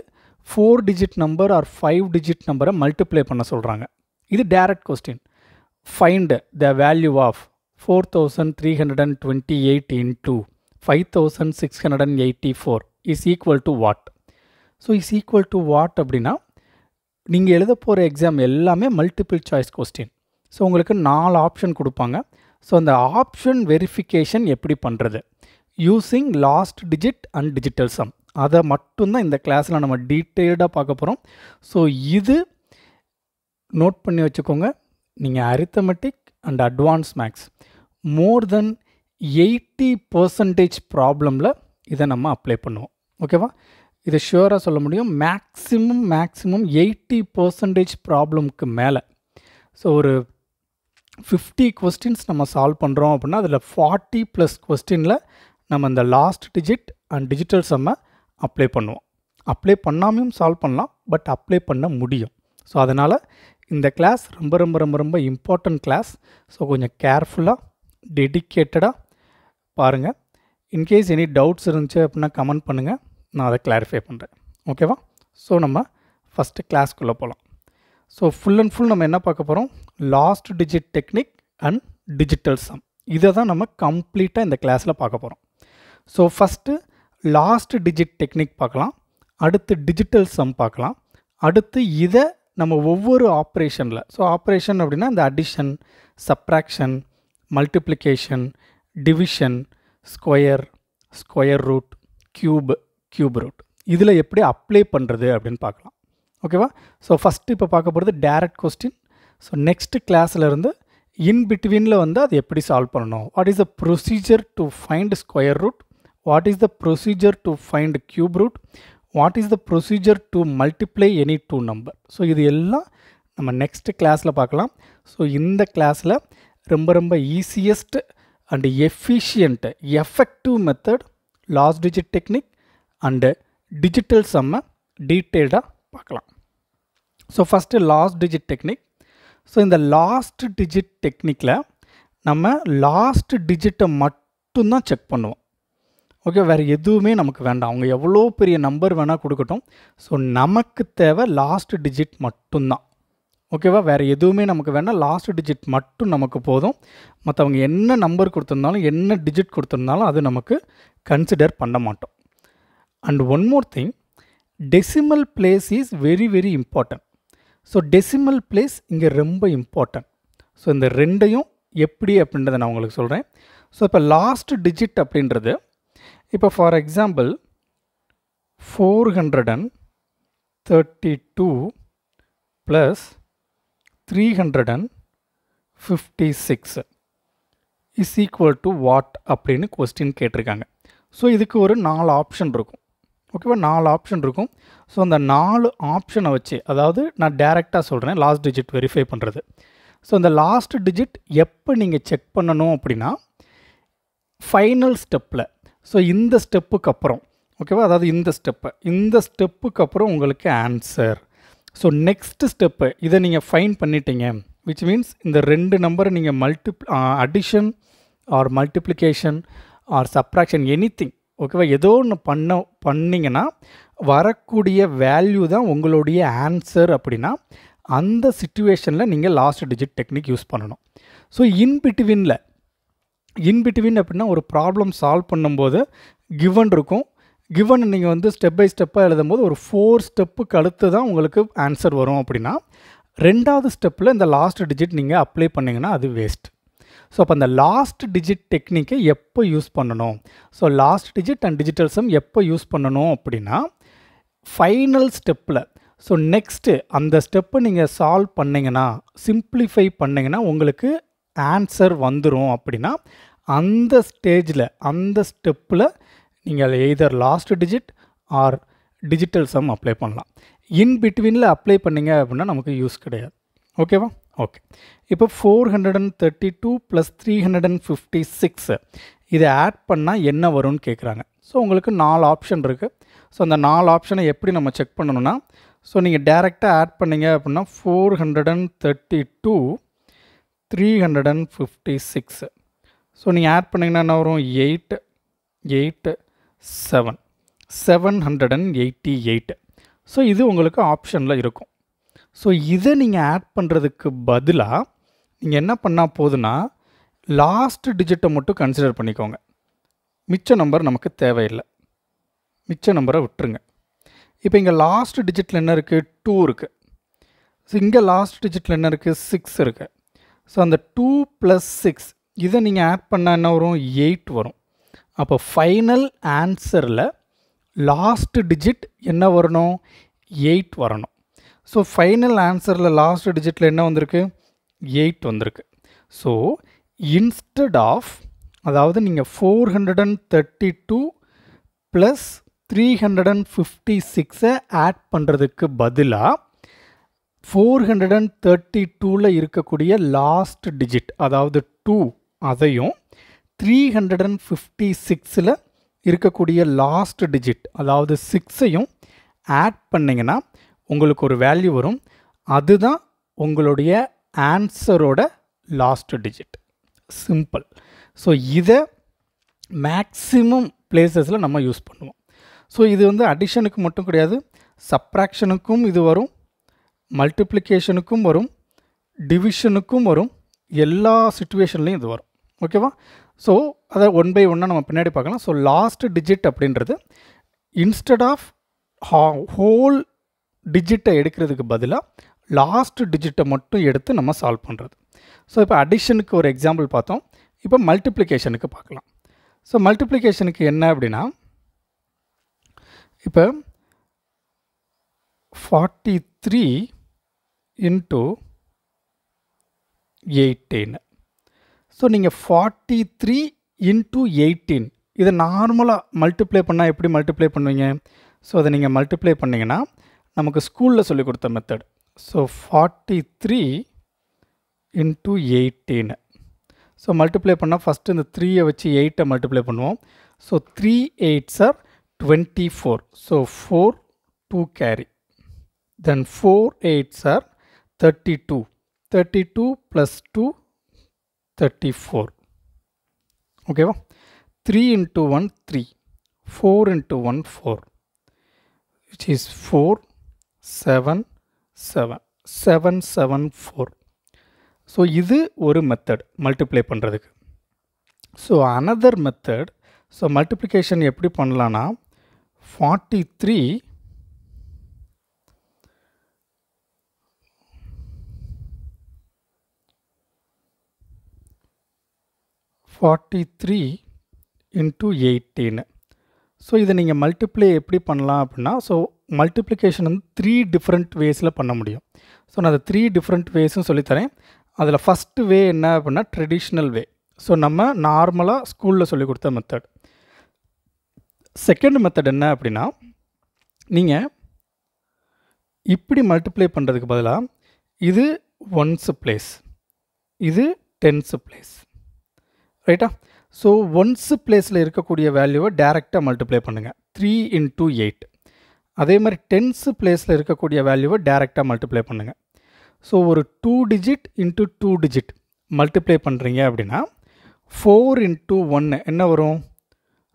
four digit number or five digit நம்பரை மல்டிப்ளை பண்ண சொல்கிறாங்க இது direct question find the value of four thousand three hundred and twenty eight in two five thousand six hundred and eighty four is equal to what so is equal to what அப்படின்னா நீங்கள் எழுத போகிற exam எல்லாமே multiple choice question so உங்களுக்கு நாலு option கொடுப்பாங்க so அந்த option verification எப்படி பண்ணுறது using last digit and digital sum அதை மட்டும்தான் இந்த கிளாஸில் நம்ம டீட்டெயில்டாக பார்க்க போகிறோம் ஸோ இது நோட் பண்ணி வச்சுக்கோங்க நீங்கள் arithmetic and advance maths more than eighty percentage ப்ராப்ளமில் இதை நம்ம அப்ளை பண்ணுவோம் ஓகேவா இதை ஷுவராக சொல்ல முடியும் மேக்ஸிமம் மேக்ஸிமம் எயிட்டி பர்சன்டேஜ் ப்ராப்ளம்க்கு மேலே ஸோ ஒரு ஃபிஃப்டி கொஸ்டின்ஸ் நம்ம சால்வ் பண்ணுறோம் அப்படின்னா அதில் ஃபார்ட்டி ப்ளஸ் கொஸ்டினில் நம்ம இந்த லாஸ்ட் டிஜிட் அண்ட் டிஜிட்டல் சம்மை அப்ளை பண்ணுவோம் அப்ளை பண்ணாமையும் சால்வ் பண்ணலாம் பட் அப்ளை பண்ண முடியும் ஸோ அதனால் இந்த கிளாஸ் ரொம்ப ரொம்ப ரொம்ப ரொம்ப இம்பார்ட்டண்ட் கிளாஸ் ஸோ கொஞ்சம் கேர்ஃபுல்லாக டெடிக்கேட்டடாக பாருங்கள் இன்கேஸ் எனி டவுட்ஸ் இருந்துச்சு அப்படின்னா கமெண்ட் பண்ணுங்கள் நான் அதை கிளாரிஃபை பண்ணுறேன் ஓகேவா ஸோ நம்ம ஃபஸ்ட்டு கிளாஸ்க்குள்ளே போகலாம் ஸோ ஃபுல் அண்ட் ஃபுல் நம்ம என்ன பார்க்க போகிறோம் last digit technique and digital sum இதை தான் நம்ம கம்ப்ளீட்டாக இந்த கிளாஸில் பார்க்க போகிறோம் so first last digit technique பார்க்கலாம் அடுத்து டிஜிட்டல் சம் பார்க்கலாம் அடுத்து இதை நம்ம ஒவ்வொரு ஆப்ரேஷனில் ஸோ ஆப்ரேஷன் அப்படின்னா இந்த addition subtraction multiplication division square square root cube cube root இதில் எப்படி அப்ளை பண்ணுறது அப்படின்னு பார்க்கலாம் ஓகேவா ஸோ ஃபஸ்ட்டு இப்போ பார்க்க போகிறது டேரக்ட் கொஸ்டின் ஸோ நெக்ஸ்ட்டு கிளாஸ்லேருந்து இன் பிட்வீனில் வந்து அது எப்படி சால்வ் பண்ணணும் what is the procedure to find square root what is the procedure to find cube root, what is the procedure to multiply any two number. So இது எல்லாம் நம்ம next கிளாஸில் பார்க்கலாம் ஸோ இந்த கிளாஸில் ரொம்ப ரொம்ப easiest and efficient effective method last digit technique and digital சம்மை டீட்டெயில்டாக பார்க்கலாம் so first last digit technique so இந்த லாஸ்ட் டிஜிட் டெக்னிக்கில் நம்ம லாஸ்ட் டிஜிட்டை மட்டும்தான் செக் பண்ணுவோம் ஓகே வேறு எதுவுமே நமக்கு வேண்டாம் அவங்க எவ்வளோ பெரிய நம்பர் வேணால் கொடுக்கட்டும் ஸோ நமக்கு தேவை லாஸ்ட் டிஜிட் மட்டும்தான் ஓகேவா வேறு எதுவுமே நமக்கு வேணால் லாஸ்ட் டிஜிட் மட்டும் நமக்கு போதும் மற்றவங்க என்ன நம்பர் கொடுத்துருந்தாலும் என்ன டிஜிட் கொடுத்துருந்தாலும் அது நமக்கு கன்சிடர் பண்ண மாட்டோம் and one more thing decimal place is very very important so decimal place இங்கே ரொம்ப இம்பார்ட்டன்ட் ஸோ இந்த ரெண்டையும் எப்படி அப்படின்றத நான் உங்களுக்கு சொல்கிறேன் ஸோ இப்போ லாஸ்ட் டிஜிட் அப்படின்றது இப்போ for example four hundred and thirty two plus three hundred and fifty six is equal to what அப்படின்னு கொஸ்டின் கேட்டிருக்காங்க ஸோ இதுக்கு ஒரு நாலு ஆப்ஷன் இருக்கும் ஓகேவா நாலு ஆப்ஷன் இருக்கும் ஸோ அந்த நாலு ஆப்ஷனை வச்சு அதாவது நான் டேரெக்டாக சொல்கிறேன் லாஸ்ட் டிஜிட் வெரிஃபை பண்ணுறது ஸோ அந்த லாஸ்ட் டிஜிட் எப்போ நீங்கள் செக் பண்ணணும் அப்படின்னா ஃபைனல் ஸ்டெப்பில் ஸோ இந்த ஸ்டெப்புக்கு அப்புறம் ஓகேவா அதாவது இந்த ஸ்டெப்பு இந்த ஸ்டெப்புக்கு அப்புறம் உங்களுக்கு ஆன்சர் ஸோ நெக்ஸ்ட் ஸ்டெப்பு இதை நீங்கள் ஃபைன் பண்ணிட்டீங்க விச் மீன்ஸ் இந்த ரெண்டு நம்பரை நீங்கள் multi addition or multiplication or subtraction anything ஓகேவா ஏதோ ஒன்று பண்ண பண்ணிங்கன்னா வரக்கூடிய வேல்யூ தான் உங்களுடைய ஆன்சர் அப்படின்னா அந்த சுச்சுவேஷனில் நீங்கள் லாஸ்ட் டிஜிட் டெக்னிக் யூஸ் பண்ணணும் ஸோ இன் பிட்வீனில் இன்பிட்வீன் அப்படின்னா ஒரு ப்ராப்ளம் சால்வ் பண்ணும்போது கிவன் இருக்கும் கிவன் நீங்கள் வந்து ஸ்டெப் பை ஸ்டெப்பாக எழுதும் போது ஒரு ஃபோர் ஸ்டெப்புக்கு அடுத்து தான் உங்களுக்கு ஆன்சர் வரும் அப்படின்னா ரெண்டாவது ஸ்டெப்பில் இந்த லாஸ்ட் டிஜிட் நீங்கள் அப்ளை பண்ணிங்கன்னா அது வேஸ்ட் ஸோ அப்போ அந்த லாஸ்ட் டிஜிட் டெக்னிக்கை எப்போ யூஸ் பண்ணணும் ஸோ லாஸ்ட் டிஜிட் அண்ட் டிஜிட்டல்ஸும் எப்போ யூஸ் பண்ணணும் அப்படின்னா ஃபைனல் ஸ்டெப்பில் ஸோ நெக்ஸ்ட்டு அந்த ஸ்டெப்பை நீங்கள் சால்வ் பண்ணிங்கன்னா சிம்பிளிஃபை பண்ணிங்கன்னா உங்களுக்கு ஆன்சர் வந்துடும் அப்படின்னா அந்த ஸ்டேஜில் அந்த ஸ்டெப்பில் நீங்கள் either last digit or digital sum apply பண்ணலாம் இன் பிட்வீனில் அப்ளை பண்ணிங்க அப்படின்னா நமக்கு யூஸ் கிடையாது ஓகேவா ஓகே இப்போ four hundred and thirty two plus three hundred and fifty six இதை ஆட் பண்ணால் என்ன வரும்னு கேட்குறாங்க ஸோ உங்களுக்கு நாலு ஆப்ஷன் இருக்குது ஸோ அந்த நாலு ஆப்ஷனை எப்படி நம்ம செக் பண்ணணும்னா ஸோ நீங்கள் டேரெக்டாக ஆட் பண்ணிங்க அப்படின்னா four hundred and thirty two three hundred and fifty six so நீங்கள் ஆட் பண்ணிங்கன்னா என்ன வரும் eight eight seven seven hundred and eighty eight so இது உங்களுக்கு ஆப்ஷனில் இருக்கும் ஸோ இதை நீங்கள் ஆட் பண்ணுறதுக்கு பதிலாக நீங்கள் என்ன பண்ணால் போதுன்னா லாஸ்ட் டிஜிட்டை மட்டும் கன்சிடர் பண்ணிக்கோங்க மிச்ச நம்பர் நமக்கு தேவையில்லை மிச்ச நம்பரை விட்டுருங்க இப்போ இங்கே லாஸ்ட் டிஜிட்டில் என்ன இருக்குது டூ இருக்குது ஸோ இங்கே லாஸ்ட் டிஜிட்டில் என்ன இருக்குது சிக்ஸ் இருக்குது ஸோ அந்த டூ ப்ளஸ் சிக்ஸ் இதை நீங்கள் ஆட் பண்ணால் என்ன வரும் எயிட் வரும் அப்போ ஃபைனல் ஆன்சரில் லாஸ்ட் டிஜிட் என்ன வரணும் எயிட் வரணும் ஸோ ஃபைனல் ஆன்சரில் லாஸ்ட் டிஜிட்டில் என்ன வந்திருக்கு எயிட் வந்திருக்கு ஸோ இன்ஸ்டட் ஆஃப் அதாவது நீங்கள் four hundred and thirty two plus three hundred and fifty சிக்ஸை ஆட் பண்ணுறதுக்கு பதிலாக ஃபோர் ஹண்ட்ரட் அண்ட் தேர்ட்டி டூவில் இருக்கக்கூடிய லாஸ்ட் டிஜிட் அதாவது டூ அதையும் த்ரீ ஹண்ட்ரட் அண்ட் ஃபிஃப்டி சிக்ஸில் இருக்கக்கூடிய லாஸ்ட் டிஜிட் அதாவது சிக்ஸையும் ஆட் பண்ணிங்கன்னா உங்களுக்கு ஒரு வேல்யூ வரும் அதுதான் உங்களுடைய ஆன்சரோட லாஸ்ட் டிஜிட் சிம்பிள் ஸோ இதை மேக்ஸிமம் பிளேசஸில் நம்ம யூஸ் பண்ணுவோம் ஸோ இது வந்து அடிஷனுக்கு மட்டும் கிடையாது சப்ராக்ஷனுக்கும் இது வரும் மல்டிப்ளிகேஷனுக்கும் வரும் டிவிஷனுக்கும் வரும் எல்லா சுச்சுவேஷன்லேயும் இது வரும் ஓகேவா ஸோ அதை ஒன் பை ஒன்னாக நம்ம பின்னாடி பார்க்கலாம் ஸோ லாஸ்ட் டிஜிட் அப்படின்றது இன்ஸ்டட் ஆஃப் ஹா ஹோல் டிஜிட்டை எடுக்கிறதுக்கு பதிலாக லாஸ்ட் டிஜிட்டை மட்டும் எடுத்து நம்ம சால்வ் பண்ணுறது ஸோ இப்போ அடிஷனுக்கு ஒரு எக்ஸாம்பிள் பார்த்தோம் இப்போ மல்டிப்ளிகேஷனுக்கு பார்க்கலாம் ஸோ மல்டிப்ளிகேஷனுக்கு என்ன அப்படின்னா இப்போ forty three into eighteen so நீங்கள் ஃபார்ட்டி த்ரீ இன்ட்டு எயிட்டீன் இதை நார்மலாக மல்டிப்ளை பண்ணால் எப்படி மல்டிப்ளை பண்ணுவீங்க ஸோ அதை நீங்கள் மல்டிப்ளை பண்ணிங்கன்னா நமக்கு ஸ்கூலில் சொல்லிக் கொடுத்த method so forty three into eighteen so multiply பண்ணால் ஃபஸ்ட்டு இந்த த்ரீயை வச்சு எயிட்டை மல்டிப்ளை பண்ணுவோம் so three eights are twenty four so four two carry then four eights are thirty two 32 plus 2 34 okay well, 3 into 1 3 4 into 1 4 which is 4 7 7 7 7 4 so this is a method multiply pannuradhukku so another method so multiplication eppadi pannalana 43 forty three into eighteen so இதை நீங்கள் multiply எப்படி பண்ணலாம் அப்படின்னா so multiplication வந்து three different வேஸில் பண்ண முடியும் so நான் அதை த்ரீ டிஃப்ரெண்ட் வேஸும் சொல்லித்தரேன் அதில் ஃபஸ்ட்டு வே என்ன அப்படின்னா ட்ரெடிஷ்னல் வே ஸோ நம்ம நார்மலாக ஸ்கூலில் சொல்லி கொடுத்த மெத்தட் செகண்ட் மெத்தட் என்ன அப்படின்னா நீங்கள் இப்படி மல்டிப்ளை பண்ணுறதுக்கு பதிலாக இது ஒன்ஸு ப்ளேஸ் இது டென்ஸு ப்ளேஸ் ரைட்டா ஸோ ஒன்ஸ் பிளேஸில் இருக்கக்கூடிய வேல்யூவை டேரெக்டாக மல்டிப்ளை பண்ணுங்கள் த்ரீ இன்ட்டு எயிட் அதே மாதிரி டென்ஸு பிளேஸில் இருக்கக்கூடிய வேல்யூவை டேரெக்டாக மல்டிப்ளை பண்ணுங்கள் ஸோ ஒரு two digit into two digit multiply பண்ணுறீங்க அப்படின்னா ஃபோர் இன்ட்டு ஒன்று என்ன வரும்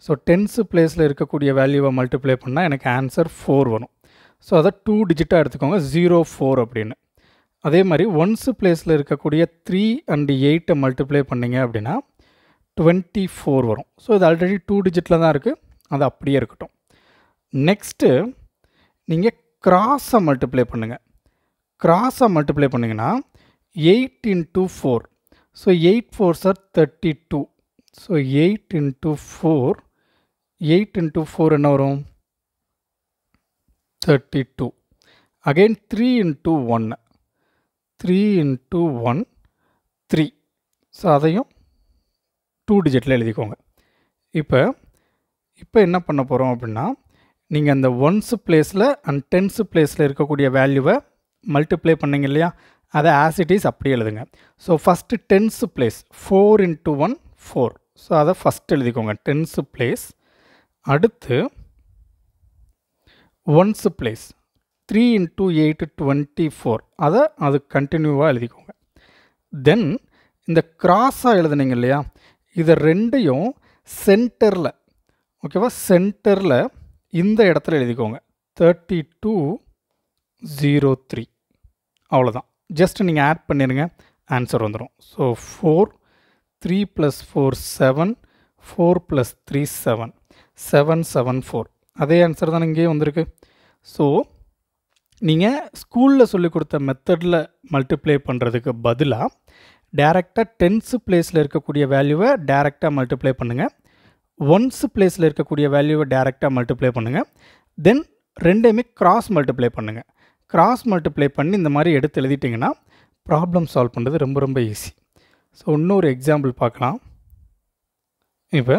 ஸோ டென்ஸு பிளேஸில் இருக்கக்கூடிய வேல்யூவை மல்டிப்ளை பண்ணால் எனக்கு ஆன்சர் ஃபோர் வரும் ஸோ அதை டூ டிஜிட்டாக எடுத்துக்கோங்க ஜீரோ ஃபோர் அப்படின்னு அதே மாதிரி ஒன்ஸு பிளேஸில் இருக்கக்கூடிய த்ரீ அண்டு எயிட்டை மல்டிப்ளை பண்ணிங்க அப்படின்னா டுவெண்ட்டி ஃபோர் வரும் ஸோ இது ஆல்ரெடி டூ டிஜிட்டில் தான் இருக்குது அது அப்படியே இருக்கட்டும் நெக்ஸ்ட்டு நீங்கள் க்ராஸை மல்டிப்ளை பண்ணுங்கள் க்ராஸை மல்டிப்ளை பண்ணிங்கன்னா eight into four so eight four are thirty two so eight into four eight into four என்ன வரும் thirty two again three into ஒன்று three into one three so அதையும் டூ டிஜிட்டில் எழுதிக்கோங்க இப்போ இப்போ என்ன பண்ண போகிறோம் அப்படின்னா நீங்கள் அந்த ஒன்ஸு பிளேஸில் அண்ட் டென்ஸு பிளேஸில் இருக்கக்கூடிய வேல்யூவை மல்டிப்ளை பண்ணிங்க இல்லையா அதை ஆசிட்டிஸ் அப்படியே எழுதுங்க so first tens place four into one four so அதை ஃபஸ்ட் எழுதிக்கோங்க டென்ஸு பிளேஸ் அடுத்து ones place three into eight twenty four அதை அது கண்டினியூவாக எழுதிக்கோங்க தென் இந்த கிராஸாக எழுதுனீங்க இல்லையா இதை ரெண்டையும் சென்டரில் ஓகேவா சென்டரில் இந்த இடத்துல எழுதிக்கோங்க தேர்ட்டி டூ ஜீரோ த்ரீ அவ்வளோதான் ஜஸ்ட் நீங்கள் ஆட் பண்ணிடுங்க ஆன்சர் வந்துடும் so four three plus four seven four plus three seven seven seven four அதே ஆன்சர் தான் இங்கேயே வந்திருக்கு ஸோ நீங்கள் ஸ்கூலில் சொல்லிக் கொடுத்த மெத்தடில் மல்டிப்ளை பண்ணுறதுக்கு பதிலாக டேரெக்டாக டென்ஸு பிளேஸில் இருக்கக்கூடிய வேல்யூவை டேரெக்டாக மல்டிப்ளை பண்ணுங்கள் ஒன்ஸு பிளேஸில் இருக்கக்கூடிய வேல்யூவை டேரெக்டாக மல்டிப்ளை பண்ணுங்கள் தென் ரெண்டையுமே க்ராஸ் மல்டிப்ளை பண்ணுங்கள் க்ராஸ் மல்டிப்ளை பண்ணி இந்த மாதிரி எடுத்து எழுதிட்டிங்கன்னா ப்ராப்ளம் சால்வ் பண்ணுறது ரொம்ப ரொம்ப ஈஸி ஸோ இன்னொரு எக்ஸாம்பிள் பார்க்கலாம் இப்போ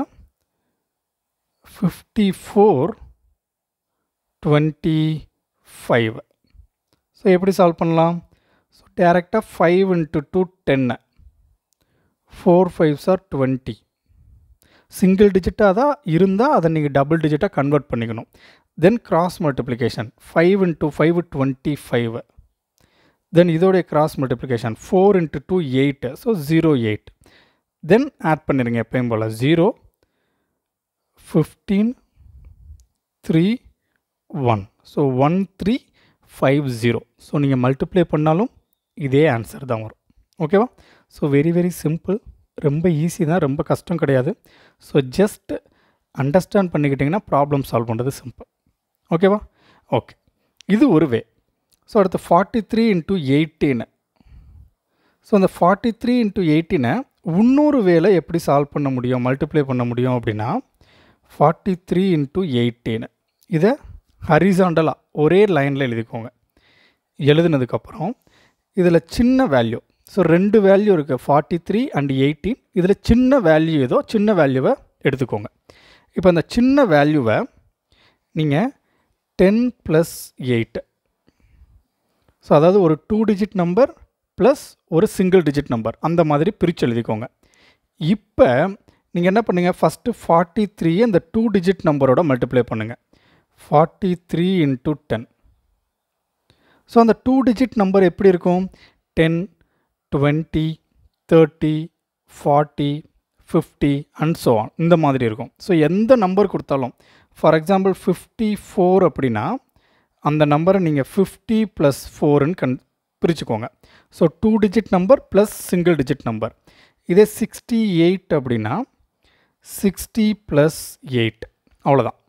fifty four twenty five so எப்படி சால்வ் பண்ணலாம் ஸோ டேரெக்டாக five into two ten four fives are twenty single டிஜிட்டாக தான் இருந்தால் அதை நீங்கள் டபுள் டிஜிட்டாக கன்வெர்ட் பண்ணிக்கணும் then cross multiplication five into five twenty five then இதோடைய cross multiplication four into two eight so zero eight then add பண்ணிடுங்க எப்பயும் போல் zero fifteen three one so one three five zero so நீங்கள் multiply பண்ணாலும் இதே answer தான் வரும் ஓகேவா ஸோ வெரி வெரி சிம்பிள் ரொம்ப ஈஸி தான் ரொம்ப கஷ்டம் கிடையாது ஸோ ஜஸ்ட் அண்டர்ஸ்டாண்ட் பண்ணிக்கிட்டிங்கன்னா ப்ராப்ளம் சால்வ் பண்ணுறது சிம்பிள் ஓகேவா ஓகே இது ஒரு வே ஸோ அடுத்து forty three into eighteen so அந்த ஃபார்ட்டி த்ரீ இன்ட்டு எயிட்டீனை இன்னொரு வேலை எப்படி சால்வ் பண்ண முடியும் மல்டிப்ளை பண்ண முடியும் அப்படின்னா ஃபார்ட்டி த்ரீ இன்ட்டு எயிட்டீனு இதை ஹரிசாண்டலாக ஒரே லைனில் எழுதிக்கோங்க எழுதுனதுக்கப்புறம் இதில் சின்ன வேல்யூ ஸோ ரெண்டு வேல்யூ இருக்குது ஃபார்ட்டி த்ரீ அண்ட் எயிட்டீன் இதில் சின்ன வேல்யூ ஏதோ சின்ன வேல்யூவை எடுத்துக்கோங்க இப்போ அந்த சின்ன வேல்யூவை நீங்கள் டென் ப்ளஸ் எயிட்டு ஸோ அதாவது ஒரு டூ டிஜிட் நம்பர் ப்ளஸ் ஒரு சிங்கிள் டிஜிட் நம்பர் அந்த மாதிரி பிரித்து எழுதிக்கோங்க இப்போ நீங்கள் என்ன பண்ணுங்கள் ஃபஸ்ட்டு ஃபார்ட்டி த்ரீ இந்த டூ டிஜிட் நம்பரோட மல்டிப்ளை பண்ணுங்கள் forty three into ten so அந்த டூ டிஜிட் நம்பர் எப்படி இருக்கும் ten twenty thirty forty fifty and so on இந்த மாதிரி இருக்கும் ஸோ எந்த நம்பர் கொடுத்தாலும் ஃபார் எக்ஸாம்பிள் ஃபிஃப்டி ஃபோர் அப்படின்னா அந்த நம்பரை நீங்கள் ஃபிஃப்டி ப்ளஸ் ஃபோருன்னு கண் பிரிச்சுக்கோங்க so two digit number plus single digit number இதே சிக்ஸ்டி எயிட் அப்படின்னா சிக்ஸ்டி ப்ளஸ் எயிட் அவ்வளோதான்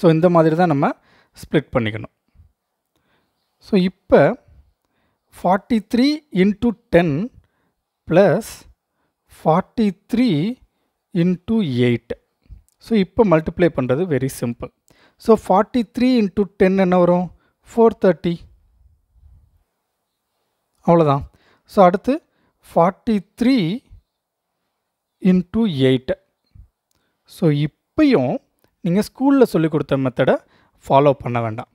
ஸோ இந்த மாதிரி தான் நம்ம ஸ்ப்ளிட் பண்ணிக்கணும் ஸோ இப்போ forty three into ten plus forty three into eight so இப்போ மல்டிப்ளை பண்ணுறது very simple so forty three into ten என்ன வரும் ஃபோர் தேர்ட்டி அவ்வளோதான் ஸோ அடுத்து forty three into eight so இப்பையும் நீங்கள் ஸ்கூலில் சொல்லிக் கொடுத்த மெத்தடை ஃபாலோ பண்ண வேண்டாம்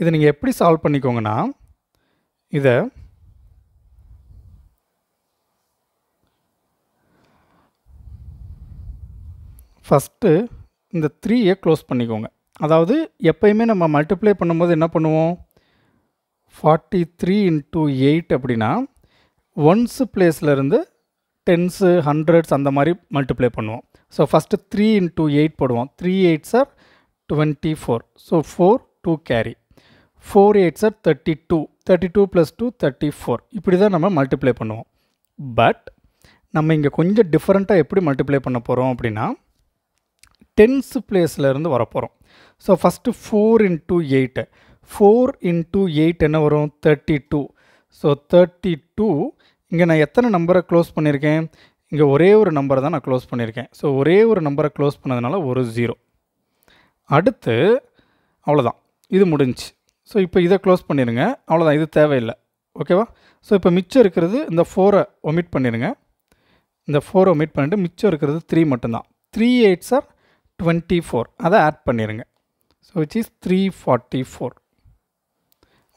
இதை நீங்கள் எப்படி சால்வ் பண்ணிக்கோங்கன்னா இதை ஃபஸ்ட்டு இந்த த்ரீயை க்ளோஸ் பண்ணிக்கோங்க அதாவது எப்பயுமே நம்ம மல்டிப்ளை பண்ணும்போது என்ன பண்ணுவோம் ஃபார்ட்டி த்ரீ இன்ட்டு எயிட் அப்படின்னா ஒன்ஸு பிளேஸ்லேருந்து டென்ஸு ஹண்ட்ரட்ஸ் அந்த மாதிரி மல்டிப்ளை பண்ணுவோம் so first three into eight போடுவோம் three eight are twenty four so four two carry four eights are thirty two thirty two plus two thirty four இப்படி தான் நம்ம multiply பண்ணுவோம் பட் நம்ம இங்கே கொஞ்சம் டிஃப்ரெண்ட்டாக எப்படி மல்டிப்ளை பண்ண போகிறோம் அப்படின்னா டென்ஸ் பிளேஸ்லேருந்து வரப்போகிறோம் so first four into eight four into eight என்ன வரும் thirty two so thirty two இங்கே நான் எத்தனை நம்பரை க்ளோஸ் பண்ணியிருக்கேன் இங்கே ஒரே ஒரு நம்பரை தான் நான் க்ளோஸ் பண்ணியிருக்கேன் ஸோ ஒரே ஒரு நம்பரை க்ளோஸ் பண்ணதுனால ஒரு ஜீரோ அடுத்து அவ்வளோதான் இது முடிஞ்சு ஸோ இப்போ இதை க்ளோஸ் பண்ணிடுங்க அவ்வளோதான் இது தேவையில்லை ஓகேவா ஸோ இப்போ மிச்சம் இருக்கிறது இந்த ஃபோரை ஒமிட் பண்ணிடுங்க இந்த ஃபோரை ஒமிட் பண்ணிவிட்டு மிச்சம் இருக்கிறது த்ரீ மட்டும்தான் three eights are twenty four அதை ஆட் பண்ணிடுங்க so which is three forty four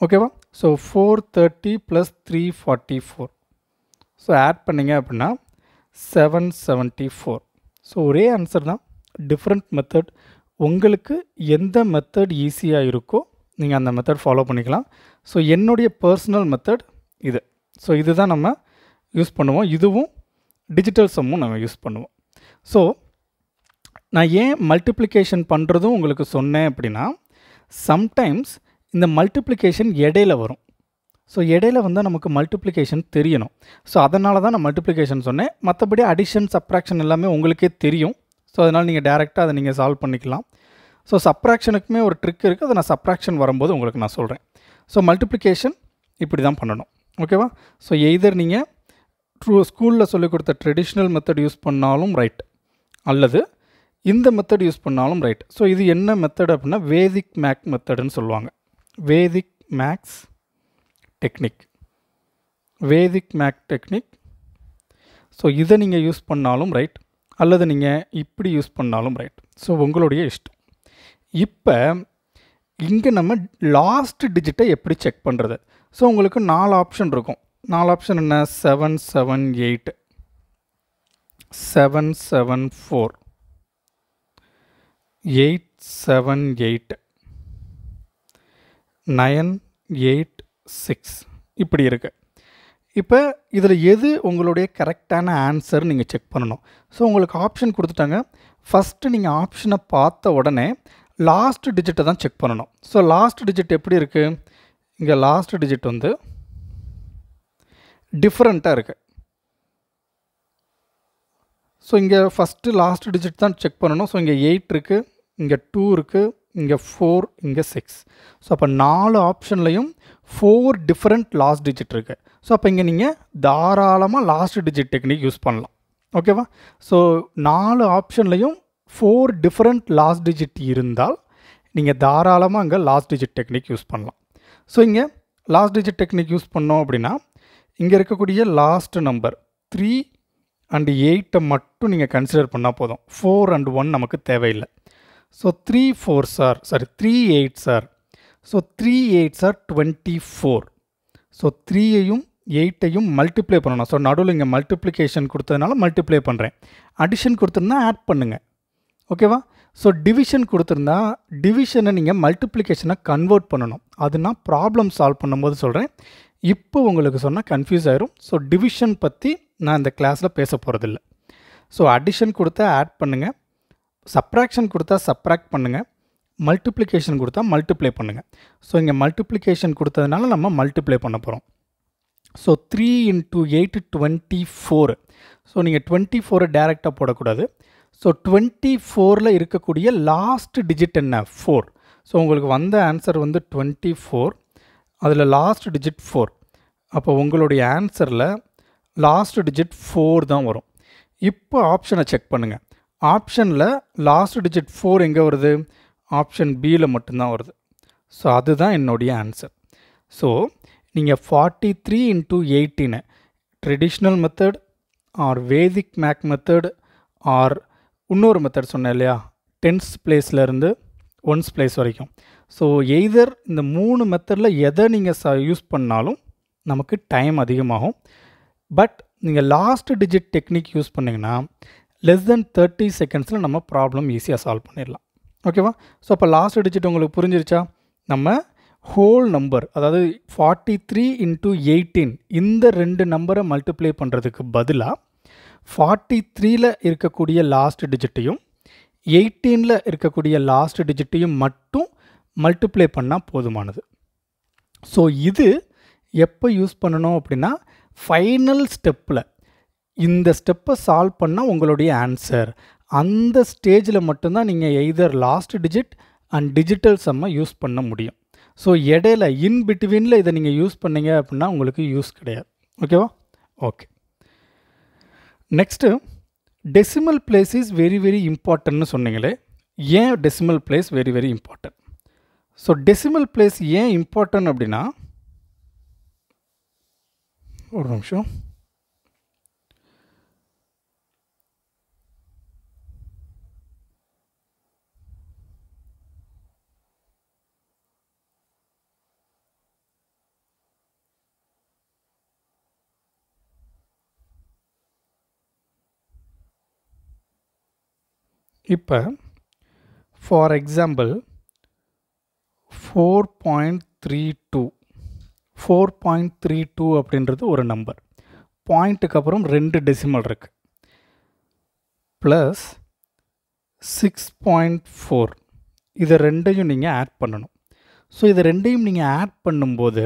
ஓகேவா so four thirty plus three forty four so add பண்ணிங்க அப்படின்னா செவன் செவன்ட்டி ஃபோர் ஸோ ஒரே ஆன்சர் தான் டிஃப்ரெண்ட் மெத்தட் உங்களுக்கு எந்த மெத்தட் ஈஸியாக இருக்கோ நீங்கள் அந்த மெத்தட் ஃபாலோ பண்ணிக்கலாம் ஸோ என்னுடைய பர்சனல் மெத்தட் இது ஸோ இதுதான் நம்ம யூஸ் பண்ணுவோம் இதுவும் டிஜிட்டல் சம்மும் நம்ம யூஸ் பண்ணுவோம் ஸோ நான் ஏன் மல்டிப்ளிகேஷன் பண்ணுறதும் உங்களுக்கு சொன்னேன் அப்படின்னா சம்டைம்ஸ் இந்த மல்டிப்ளிகேஷன் இடையில வரும் ஸோ இடையில வந்து நமக்கு மல்டிப்ளிகேஷன் தெரியணும் ஸோ அதனால தான் நான் மல்டிப்ளிகேஷன் சொன்னேன் மற்றபடி அடிஷன் சப்ராக்ஷன் எல்லாமே உங்களுக்கே தெரியும் ஸோ அதனால் நீங்கள் டேரெக்டாக அதை நீங்கள் சால்வ் பண்ணிக்கலாம் ஸோ சப்ராக்ஷனுக்குமே ஒரு ட்ரிக் இருக்குது அதை நான் சப்ராக்ஷன் வரும்போது உங்களுக்கு நான் சொல்கிறேன் ஸோ மல்டிப்ளிகேஷன் இப்படி தான் பண்ணணும் ஓகேவா ஸோ எய்தர் நீங்கள் ட்ரூ ஸ்கூலில் சொல்லிக் கொடுத்த ட்ரெடிஷ்னல் மெத்தட் யூஸ் பண்ணாலும் ரைட் அல்லது இந்த மெத்தட் யூஸ் பண்ணாலும் ரைட் ஸோ இது என்ன மெத்தட் அப்படின்னா வேதிக் மேக் மெத்தடுன்னு சொல்லுவாங்க Vedic maths technique Vedic math technique so இதை நீங்கள் யூஸ் பண்ணாலும் ரைட் அல்லது நீங்கள் இப்படி யூஸ் பண்ணாலும் ரைட் ஸோ உங்களுடைய இஷ்டம் இப்போ இங்கே நம்ம லாஸ்ட் டிஜிட்டை எப்படி செக் பண்ணுறது ஸோ உங்களுக்கு நாலு ஆப்ஷன் இருக்கும் நாலு ஆப்ஷன் என்ன seven seven eight seven seven four eight seven eight nine eight six இப்படி இருக்குது இப்போ இதில் எது உங்களுடைய கரெக்டான ஆன்சர் நீங்கள் செக் பண்ணணும் ஸோ உங்களுக்கு ஆப்ஷன் கொடுத்துட்டாங்க ஃபஸ்ட்டு நீங்கள் ஆப்ஷனை பார்த்த உடனே லாஸ்ட் டிஜிட்டை தான் செக் பண்ணணும் ஸோ லாஸ்ட் டிஜிட் எப்படி இருக்குது இங்கே லாஸ்ட் டிஜிட் வந்து டிஃப்ரெண்ட்டாக இருக்குது ஸோ இங்கே ஃபஸ்ட்டு லாஸ்ட் டிஜிட் தான் செக் பண்ணணும் ஸோ இங்கே எயிட் இருக்குது இங்கே டூ இருக்குது இங்கே ஃபோர் இங்கே சிக்ஸ் ஸோ அப்போ நாலு ஆப்ஷன்லையும் ஃபோர் டிஃப்ரெண்ட் லாஸ்ட் டிஜிட் இருக்குது ஸோ அப்போ இங்கே நீங்கள் தாராளமாக லாஸ்ட் டிஜிட் டெக்னிக் யூஸ் பண்ணலாம் ஓகேவா ஸோ நாலு ஆப்ஷன்லையும் ஃபோர் டிஃப்ரெண்ட் லாஸ்ட் டிஜிட் இருந்தால் நீங்கள் தாராளமாக அங்கே லாஸ்ட் டிஜிட் டெக்னிக் யூஸ் பண்ணலாம் ஸோ இங்கே லாஸ்ட் டிஜிட் டெக்னிக் யூஸ் பண்ணோம் அப்படின்னா இங்கே இருக்கக்கூடிய லாஸ்ட் நம்பர் த்ரீ அண்டு எயிட்டை மட்டும் நீங்கள் கன்சிடர் பண்ணால் போதும் ஃபோர் அண்டு ஒன் நமக்கு தேவையில்லை so three four are sorry three eight are so three eight are twenty four so த்ரீயையும் எயிட்டையும் மல்டிப்ளை பண்ணணும் ஸோ நடுவில் இங்கே மல்டிப்ளிகேஷன் கொடுத்ததுனால மல்டிப்ளை பண்ணுறேன் அடிஷன் கொடுத்துருந்தா ஆட் பண்ணுங்கள் ஓகேவா ஸோ டிவிஷன் கொடுத்துருந்தா டிவிஷனை நீங்கள் மல்டிப்ளிகேஷனை கன்வெர்ட் பண்ணணும் அது நான் ப்ராப்ளம் சால்வ் பண்ணும்போது சொல்கிறேன் இப்போ உங்களுக்கு சொன்னால் கன்ஃபியூஸ் ஆயிரும் ஸோ டிவிஷன் பற்றி நான் இந்த கிளாஸில் பேச போகிறதில்ல ஸோ அடிஷன் கொடுத்தா ஆட் பண்ணுங்கள் சப்ராக்ஷன் கொடுத்தா சப்ராக்ட் பண்ணுங்கள் மல்டிப்ளிகேஷன் கொடுத்தா மல்டிப்ளை பண்ணுங்கள் ஸோ இங்கே மல்டிப்ளிகேஷன் கொடுத்ததுனால நம்ம மல்டிப்ளை பண்ண போகிறோம் so three into eight twenty four so நீங்கள் டுவெண்ட்டி ஃபோரை டேரெக்டாக போடக்கூடாது ஸோ டுவெண்ட்டி ஃபோரில் இருக்கக்கூடிய லாஸ்ட் டிஜிட் என்ன ஃபோர் ஸோ உங்களுக்கு வந்த ஆன்சர் வந்து டுவெண்ட்டி ஃபோர் அதில் லாஸ்ட் டிஜிட் ஃபோர் அப்போ உங்களுடைய ஆன்சரில் லாஸ்ட் டிஜிட் ஃபோர் தான் வரும் இப்போ ஆப்ஷனை செக் பண்ணுங்கள் ஆப்ஷனில் லாஸ்ட் டிஜிட் ஃபோர் எங்கே வருது ஆப்ஷன் பியில் மட்டும்தான் வருது ஸோ அதுதான் என்னுடைய ஆன்சர் ஸோ நீங்கள் ஃபார்ட்டி த்ரீ இன்ட்டு எயிட்டின்னு traditional method or Vedic math method or இன்னொரு மெத்தட் சொன்னேன் இல்லையா டென்ஸ் பிளேஸ்லேருந்து ஒன்ஸ் பிளேஸ் வரைக்கும் ஸோ எய்தர் இந்த மூணு மெத்தடில் எதை நீங்கள் ச யூஸ் பண்ணாலும் நமக்கு டைம் அதிகமாகும் பட் நீங்கள் லாஸ்ட் டிஜிட் டெக்னிக் யூஸ் பண்ணிங்கன்னா லெஸ் தென் தேர்ட்டி செகண்ட்ஸில் நம்ம ப்ராப்ளம் ஈஸியாக சால்வ் பண்ணிடலாம் ஓகேவா ஸோ அப்போ லாஸ்ட் டிஜிட் உங்களுக்கு புரிஞ்சிருச்சா நம்ம ஹோல் நம்பர் அதாவது ஃபார்ட்டி த்ரீ இன்ட்டு எயிட்டீன் இந்த ரெண்டு நம்பரை மல்டிப்ளை பண்ணுறதுக்கு பதிலாக ஃபார்ட்டி த்ரீல இருக்கக்கூடிய லாஸ்ட் டிஜிட்டையும் எயிட்டீனில் இருக்கக்கூடிய லாஸ்ட் டிஜிட்டையும் மட்டும் மல்டிப்ளை பண்ணால் போதுமானது ஸோ இது எப்போ யூஸ் பண்ணணும் அப்படின்னா ஃபைனல் ஸ்டெப்பில் இந்த ஸ்டெப்பை சால்வ் பண்ணால் உங்களுடைய ஆன்சர் அந்த ஸ்டேஜில் மட்டும்தான் நீங்கள் either last digit and digital செம்மை யூஸ் பண்ண முடியும் ஸோ இடையில இன் பிட்வீனில் இதை நீங்கள் யூஸ் பண்ணீங்க அப்படின்னா உங்களுக்கு யூஸ் கிடையாது ஓகேவா okay next decimal place is very very இம்பார்ட்டன்ட்னு சொன்னீங்களே ஏன் decimal place very very important so decimal place ஏன் இம்பார்ட்டன்ட் அப்படின்னா ஒரு நிமிஷம் இப்போ for example four point three two four point three two அப்படின்றது ஒரு நம்பர் பாயிண்ட்டுக்கு அப்புறம் ரெண்டு டெசிமல் இருக்குது ப்ளஸ் சிக்ஸ் பாயிண்ட் ஃபோர் இதை ரெண்டையும் நீங்கள் ஆட் பண்ணணும் ஸோ இதை ரெண்டையும் நீங்கள் ஆட் பண்ணும்போது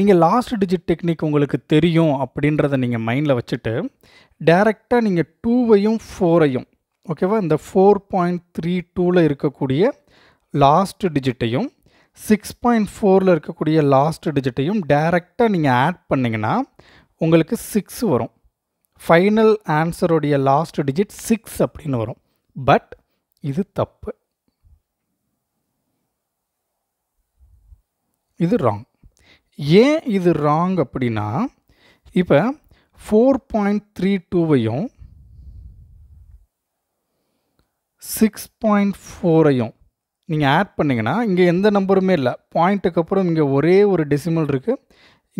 நீங்கள் லாஸ்ட் டிஜிட் டெக்னிக் உங்களுக்கு தெரியும் அப்படின்றத நீங்கள் மைண்டில் வச்சுட்டு டேரெக்டாக நீங்கள் டூவையும் ஃபோரையும் ஓகேவா இந்த ஃபோர் பாயிண்ட் த்ரீ டூவில் இருக்கக்கூடிய லாஸ்ட் டிஜிட்டையும் சிக்ஸ் பாயிண்ட் ஃபோரில் இருக்கக்கூடிய லாஸ்ட் டிஜிட்டையும் டைரெக்டாக நீங்கள் ஆட் பண்ணிங்கன்னா உங்களுக்கு சிக்ஸ் வரும் ஃபைனல் ஆன்சருடைய லாஸ்ட் டிஜிட் சிக்ஸ் அப்படின்னு வரும் பட் இது தப்பு இது ராங் ஏன் இது ராங் அப்படின்னா இப்போ ஃபோர் பாயிண்ட் த்ரீ டூவையும் சிக்ஸ் பாயிண்ட் ஃபோரையும் நீங்கள் ஆட் பண்ணிங்கன்னா இங்கே எந்த நம்பருமே இல்லை பாயிண்ட்டுக்கு அப்புறம் இங்கே ஒரே ஒரு டெசிமல் இருக்குது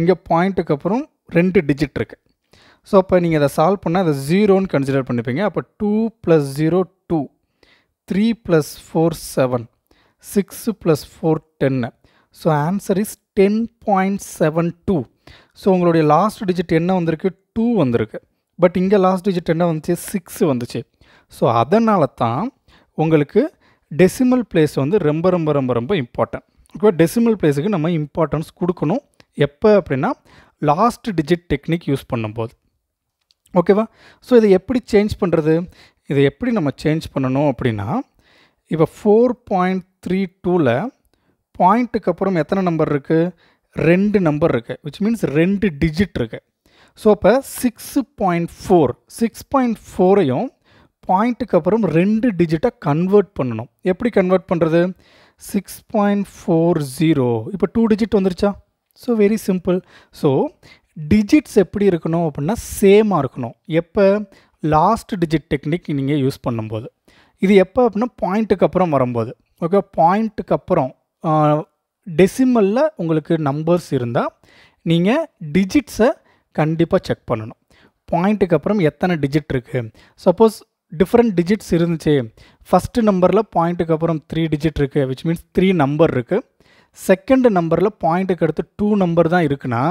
இங்கே பாயிண்ட்டுக்கு அப்புறம் ரெண்டு டிஜிட் இருக்குது ஸோ அப்போ நீங்கள் அதை சால்வ் பண்ணால் அதை ஜீரோன்னு கன்சிடர் பண்ணிப்பீங்க அப்போ two plus zero two three plus four seven six plus four டென்னு so answer is ten point seven two so உங்களுடைய லாஸ்ட் டிஜிட் என்ன வந்திருக்கு டூ வந்திருக்கு பட் இங்கே லாஸ்ட் டிஜிட் என்ன வந்துச்சு சிக்ஸ் வந்துச்சு ஸோ அதனால தான் உங்களுக்கு டெசிமல் பிளேஸ் வந்து ரொம்ப ரொம்ப ரொம்ப ரொம்ப இம்பார்ட்டன்ட் ஓகே டெசிமல் பிளேஸுக்கு நம்ம இம்பார்ட்டன்ஸ் கொடுக்கணும் எப்போ அப்படின்னா லாஸ்ட் டிஜிட் டெக்னிக் யூஸ் பண்ணும்போது ஓகேவா ஸோ இதை எப்படி சேஞ்ச் பண்ணுறது இதை எப்படி நம்ம சேஞ்ச் பண்ணணும் அப்படின்னா இப்போ ஃபோர் பாயிண்ட் த்ரீ டூவில் பாயிண்ட்டுக்கு அப்புறம் எத்தனை நம்பர் இருக்குது ரெண்டு நம்பர் இருக்குது விச் மீன்ஸ் ரெண்டு டிஜிட் இருக்குது ஸோ அப்போ six point four six point ஃபோரையும் பாயிண்ட்டுக்கு அப்புறம் ரெண்டு டிஜிட்டை கன்வெர்ட் பண்ணணும் எப்படி கன்வெர்ட் பண்ணுறது சிக்ஸ் பாயிண்ட் ஃபோர் ஜீரோ இப்போ டூ டிஜிட் வந்துருச்சா so very simple so digits எப்படி இருக்கணும் அப்படின்னா சேமாக இருக்கணும் எப்போ லாஸ்ட் டிஜிட் டெக்னிக் நீங்கள் யூஸ் பண்ணும்போது இது எப்போ அப்படின்னா பாயிண்ட்டுக்கு அப்புறம் வரும்போது ஓகே பாயிண்ட்டுக்கு அப்புறம் டெசிமலில் உங்களுக்கு நம்பர்ஸ் இருந்தால் நீங்கள் டிஜிட்ஸை கண்டிப்பாக செக் பண்ணணும் பாயிண்ட்டுக்கு அப்புறம் எத்தனை டிஜிட் இருக்குது சப்போஸ் டிஃப்ரெண்ட் டிஜிட்ஸ் இருந்துச்சு ஃபஸ்ட்டு நம்பரில் பாயிண்ட்டுக்கு அப்புறம் த்ரீ டிஜிட் இருக்குது விச் மீன்ஸ் த்ரீ நம்பர் இருக்குது செகண்ட் நம்பரில் பாயிண்ட்டுக்கு அடுத்து டூ நம்பர் தான் இருக்குன்னா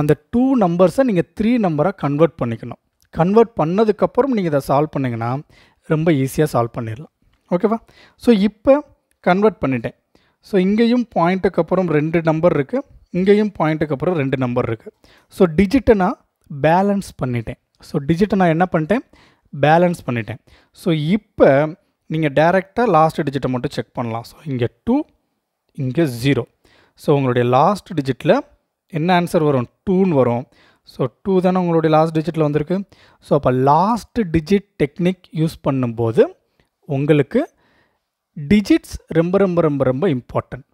அந்த டூ நம்பர்ஸை நீங்கள் த்ரீ நம்பராக கன்வெர்ட் பண்ணிக்கணும் கன்வெர்ட் பண்ணதுக்கப்புறம் நீங்கள் இதை சால்வ் பண்ணிங்கன்னா ரொம்ப ஈஸியாக சால்வ் பண்ணிடலாம் ஓகேவா ஸோ இப்போ கன்வெர்ட் பண்ணிட்டேன் ஸோ இங்கேயும் பாயிண்ட்டுக்கு அப்புறம் ரெண்டு நம்பர் இருக்குது இங்கேயும் பாயிண்ட்டுக்கு அப்புறம் ரெண்டு நம்பர் இருக்குது ஸோ டிஜிட்டை நான் பேலன்ஸ் பண்ணிட்டேன் ஸோ டிஜிட்டை நான் என்ன பண்ணிட்டேன் பேலன்ஸ் பண்ணிட்டேன் ஸோ இப்போ நீங்கள் டேரெக்டாக லாஸ்ட் டிஜிட்டை மட்டும் செக் பண்ணலாம் ஸோ இங்கே டூ இங்கே ஜீரோ ஸோ உங்களுடைய லாஸ்ட் டிஜிட்டில் என்ன ஆன்சர் வரும் டூன்னு வரும் ஸோ டூ தானே உங்களுடைய லாஸ்ட் டிஜிட்டில் வந்திருக்கு ஸோ அப்போ லாஸ்ட் டிஜிட் டெக்னிக் யூஸ் பண்ணும்போது உங்களுக்கு டிஜிட்ஸ் ரொம்ப ரொம்ப ரொம்ப ரொம்ப இம்பார்ட்டன்ட்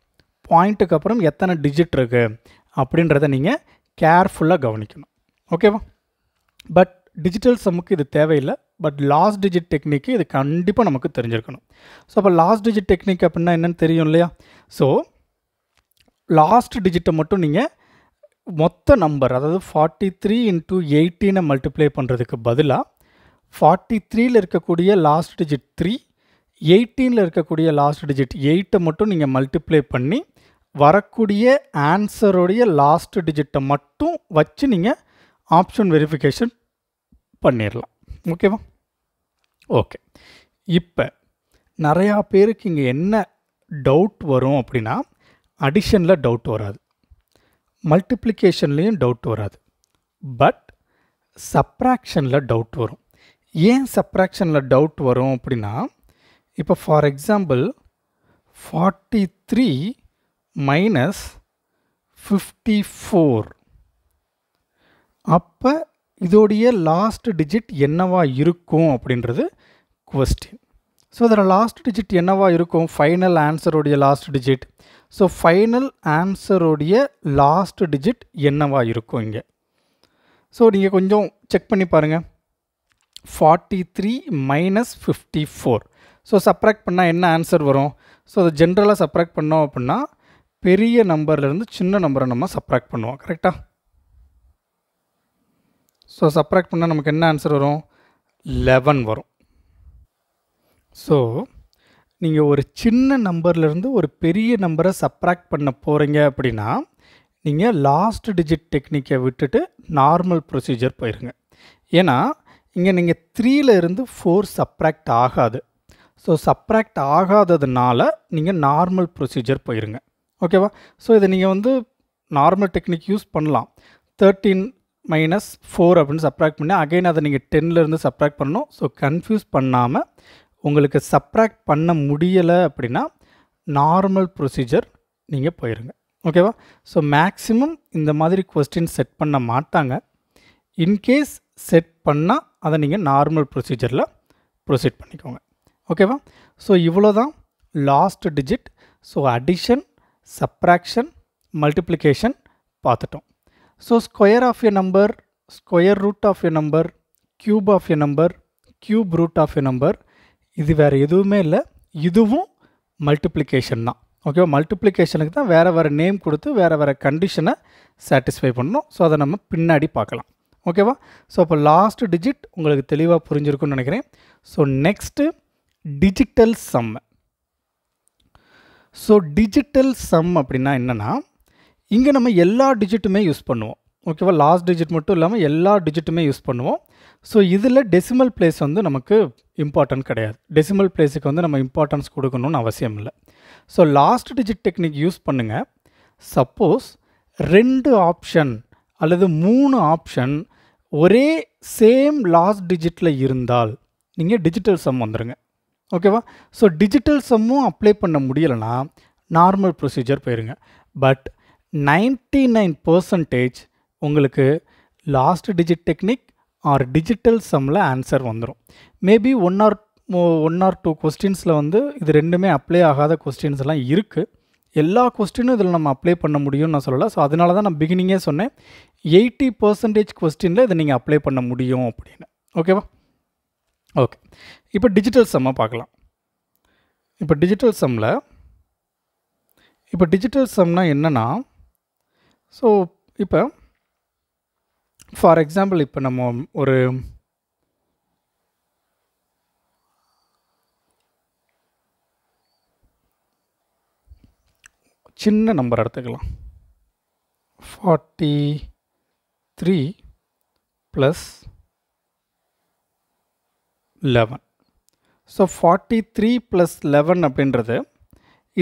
பாயிண்ட்டுக்கு அப்புறம் எத்தனை டிஜிட் இருக்குது அப்படின்றத நீங்கள் கேர்ஃபுல்லாக கவனிக்கணும் ஓகேவா பட் டிஜிட்டல் சம்முக்கு இது தேவையில்லை பட் லாஸ்ட் டிஜிட் டெக்னிக்கு இது கண்டிப்பாக நமக்கு தெரிஞ்சிருக்கணும் ஸோ அப்போ லாஸ்ட் டிஜிட் டெக்னிக் அப்படின்னா என்னென்னு தெரியும் இல்லையா ஸோ லாஸ்ட் டிஜிட்டை மட்டும் நீங்கள் மொத்த நம்பர் அதாவது ஃபார்ட்டி த்ரீ இன்ட்டு எயிட்டீனை மல்டிப்ளை பண்ணுறதுக்கு பதிலாக ஃபார்ட்டி த்ரீயில் இருக்கக்கூடிய லாஸ்ட் டிஜிட் த்ரீ எயிட்டீனில் இருக்கக்கூடிய லாஸ்ட் டிஜிட் எயிட்டை மட்டும் நீங்கள் மல்டிப்ளை பண்ணி வரக்கூடிய ஆன்சருடைய லாஸ்ட் டிஜிட்டை மட்டும் வச்சு நீங்கள் ஆப்ஷன் வெரிஃபிகேஷன் பண்ணிடலாம் ஓகேவா ஓகே இப்போ நிறையா பேருக்கு இங்கே என்ன டவுட் வரும் அப்படின்னா அடிஷனில் டவுட் வராது மல்டிப்ளிகேஷன்லேயும் டவுட் வராது பட் சப்ராக்ஷனில் டவுட் வரும் ஏன் சப்ராக்ஷனில் டவுட் வரும் அப்படின்னா இப்போ for example forty three minus fifty four அப்போ இதோடைய லாஸ்ட் டிஜிட் என்னவா இருக்கும் அப்படின்றது கொஸ்டின் ஸோ அதில் லாஸ்ட் டிஜிட் என்னவா இருக்கும் ஃபைனல் ஆன்சருடைய லாஸ்ட் டிஜிட் ஸோ ஃபைனல் ஆன்சருடைய லாஸ்ட் டிஜிட் என்னவா இருக்கும் இங்கே ஸோ நீங்கள் கொஞ்சம் செக் பண்ணி பாருங்கள் forty three minus fifty four so subtract பண்ணால் என்ன ஆன்சர் வரும் ஸோ அதை ஜென்ரலாக சப்ராக்ட் பண்ணோம் அப்படின்னா பெரிய நம்பர்லேருந்து சின்ன நம்பரை நம்ம சப்ராக்ட் பண்ணுவோம் கரெக்டாக ஸோ சப்ராக்ட் பண்ணால் நமக்கு என்ன ஆன்சர் வரும் லெவன் வரும் ஸோ நீங்கள் ஒரு சின்ன நம்பர்லேருந்து ஒரு பெரிய நம்பரை சப்ராக்ட் பண்ண போகிறீங்க அப்படின்னா நீங்கள் லாஸ்ட் டிஜிட் டெக்னிக்கை விட்டுட்டு நார்மல் ப்ரொசீஜர் போயிருங்க ஏன்னா இங்கே நீங்கள் த்ரீல இருந்து ஃபோர் சப்ராக்ட் ஆகாது ஸோ சப்ராக்ட் ஆகாததுனால நீங்கள் நார்மல் ப்ரொசீஜர் போயிருங்க ஓகேவா ஸோ இதை நீங்கள் வந்து நார்மல் டெக்னிக் யூஸ் பண்ணலாம் தேர்ட்டீன் மைனஸ் ஃபோர் அப்படின்னு சப்ராக்ட் பண்ணி அகைன் அதை நீங்கள் டென்னிலேருந்து சப்ராக்ட் பண்ணணும் ஸோ கன்ஃபியூஸ் பண்ணாமல் உங்களுக்கு சப்ராக்ட் பண்ண முடியலை அப்படின்னா நார்மல் ப்ரொசீஜர் நீங்கள் போயிருங்க ஓகேவா ஸோ மேக்ஸிமம் இந்த மாதிரி கொஸ்டின் செட் பண்ண மாட்டாங்க இன்கேஸ் செட் பண்ணால் அதை நீங்கள் நார்மல் ப்ரொசீஜரில் ப்ரொசீட் பண்ணிக்கோங்க ஓகேவா ஸோ இவ்வளோ தான் last digit so addition subtraction multiplication பார்த்துட்டோம் so square of a number square root of a number cube of a number cube root of a number இது வேறு எதுவுமே இல்லை இதுவும் மல்டிப்ளிகேஷன் தான் ஓகேவா மல்டிப்ளிகேஷனுக்கு தான் வேறு வேறு நேம் கொடுத்து வேறு வேறு கண்டிஷனை சாட்டிஸ்ஃபை பண்ணணும் ஸோ அதை நம்ம பின்னாடி பார்க்கலாம் ஓகேவா ஸோ அப்போ லாஸ்ட் டிஜிட் உங்களுக்கு தெளிவாக புரிஞ்சிருக்குன்னு நினைக்கிறேன் so next digital sum so digital sum அப்படின்னா என்னென்னா இங்கே நம்ம எல்லா டிஜிட்டுமே யூஸ் பண்ணுவோம் ஓகேவா லாஸ்ட் டிஜிட் மட்டும் இல்லாமல் எல்லா டிஜிட்டுமே யூஸ் பண்ணுவோம் ஸோ இதில் டெசிமல் பிளேஸ் வந்து நமக்கு இம்பார்ட்டன்ட் கிடையாது டெசிமல் பிளேஸுக்கு வந்து நம்ம இம்பார்ட்டன்ஸ் கொடுக்கணும்னு அவசியம் இல்லை so last digit technique use பண்ணுங்கள் சப்போஸ் ரெண்டு ஆப்ஷன் அல்லது மூணு ஆப்ஷன் ஒரே சேம் லாஸ்ட் டிஜிட்டில் இருந்தால் நீங்கள் டிஜிட்டல் சம் வந்துடுங்க ஓகேவா ஸோ டிஜிட்டல் சம்மும் அப்ளை பண்ண முடியலைன்னா நார்மல் ப்ரொசீஜர் போயிருங்க பட் நைன்டி நைன் பர்சன்டேஜ் உங்களுக்கு last digit technique or digital சம்மில் ஆன்சர் வந்துடும் maybe one or one or two கொஸ்டின்ஸில் வந்து இது ரெண்டுமே அப்ளை ஆகாத கொஸ்டின்ஸ் எல்லாம் இருக்குது எல்லா கொஸ்டினும் இதில் நம்ம அப்ளை பண்ண முடியும்னு நான் சொல்லலை ஸோ அதனால தான் நான் பிகினிங்கே சொன்னேன் எயிட்டி பர்சன்டேஜ் கொஸ்டினில் இதை நீங்கள் அப்ளை பண்ண முடியும் அப்படின்னு ஓகேவா ஓகே இப்போ டிஜிட்டல் சம்மை பார்க்கலாம் இப்போ டிஜிட்டல் சம்மில் இப்போ டிஜிட்டல் சம்னால் என்னென்னா ஸோ இப்போ ஃபார் எக்ஸாம்பிள் இப்போ நம்ம ஒரு சின்ன நம்பர் எடுத்துக்கலாம் forty three plus eleven so forty three plus eleven அப்படின்றது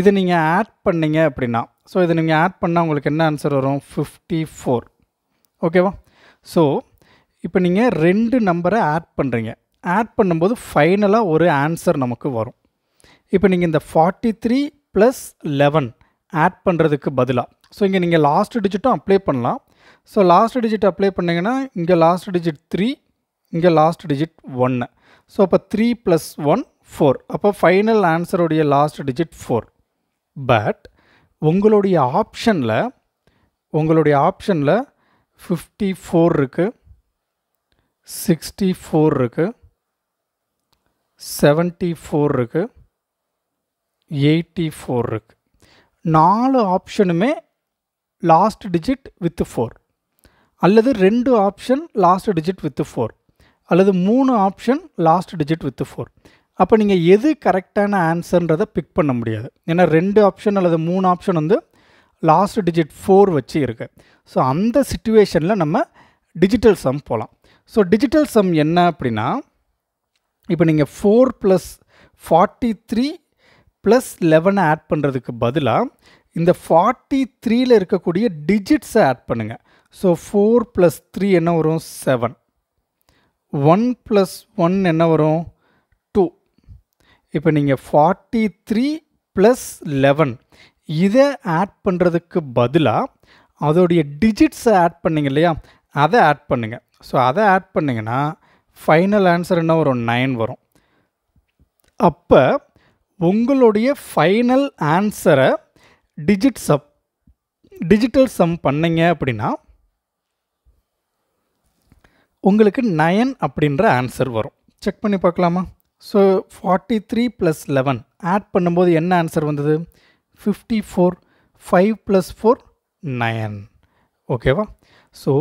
இது நீங்கள் ஆட் பண்ணீங்க அப்படின்னா ஸோ இதை நீங்கள் ஆட் பண்ணால் உங்களுக்கு என்ன ஆன்சர் வரும் ஃபிஃப்டி ஃபோர் ஓகேவா ஸோ இப்போ நீங்கள் ரெண்டு நம்பரை ஆட் பண்ணுறீங்க ஆட் பண்ணும்போது ஃபைனலாக ஒரு ஆன்சர் நமக்கு வரும் இப்போ நீங்கள் இந்த forty three plus eleven add பண்ணுறதுக்கு பதிலாக ஸோ இங்கே நீங்கள் லாஸ்ட் டிஜிட்டும் அப்ளை பண்ணலாம் ஸோ லாஸ்ட் டிஜிட் அப்ளை பண்ணிங்கன்னா இங்கே லாஸ்ட் டிஜிட் த்ரீ இங்கே லாஸ்ட் டிஜிட் ஒன்று ஸோ அப்போ த்ரீ ப்ளஸ் ஒன் ஃபோர் அப்போ ஃபைனல் ஆன்சருடைய லாஸ்ட் டிஜிட் ஃபோர் பட் உங்களுடைய ஆப்ஷனில் உங்களுடைய ஆப்ஷனில் ஃபிஃப்டி ஃபோர் இருக்குது சிக்ஸ்டி ஃபோர் இருக்குது செவன்ட்டி ஃபோர் இருக்குது எயிட்டி ஃபோர் இருக்குது நாலு ஆப்ஷனுமே லாஸ்ட் டிஜிட் வித் ஃபோர் அல்லது ரெண்டு option last digit with four அல்லது மூணு option last digit with four அப்போ நீங்கள் எது கரெக்டான ஆன்சர்ன்றதை பிக் பண்ண முடியாது ஏன்னா ரெண்டு ஆப்ஷன் அல்லது மூணு ஆப்ஷன் வந்து லாஸ்ட் டிஜிட் ஃபோர் வச்சு இருக்குது ஸோ அந்த சுச்சுவேஷனில் நம்ம டிஜிட்டல் சம் போகலாம் ஸோ டிஜிட்டல் சம் என்ன அப்படின்னா இப்போ நீங்கள் four plus forty three plus லெவனை ஆட் பண்ணுறதுக்கு பதிலாக இந்த ஃபார்ட்டி த்ரீயில் இருக்கக்கூடிய டிஜிட்ஸை ஆட் பண்ணுங்கள் ஸோ ஃபோர் ப்ளஸ் த்ரீ என்ன வரும் செவன் ஒன் ப்ளஸ் ஒன் என்ன வரும் இப்போ நீங்கள் ஃபார்ட்டி த்ரீ ப்ளஸ் லெவன் இதை ஆட் பண்ணுறதுக்கு பதிலாக அதோடைய டிஜிட்ஸை ஆட் பண்ணிங்க இல்லையா அதை ஆட் பண்ணுங்கள் ஸோ அதை ஆட் பண்ணிங்கன்னா ஃபைனல் ஆன்சர் என்ன வரும் நைன் வரும் அப்போ உங்களுடைய ஃபைனல் ஆன்சரை டிஜிட் சப் டிஜிட்டல் சம் பண்ணிங்க அப்படின்னா உங்களுக்கு நயன் அப்படின்ற ஆன்சர் வரும் செக் பண்ணி பார்க்கலாமா so forty three plus eleven add பண்ணும்போது என்ன ஆன்சர் வந்தது fifty four five plus four nine ஓகேவா ஸோ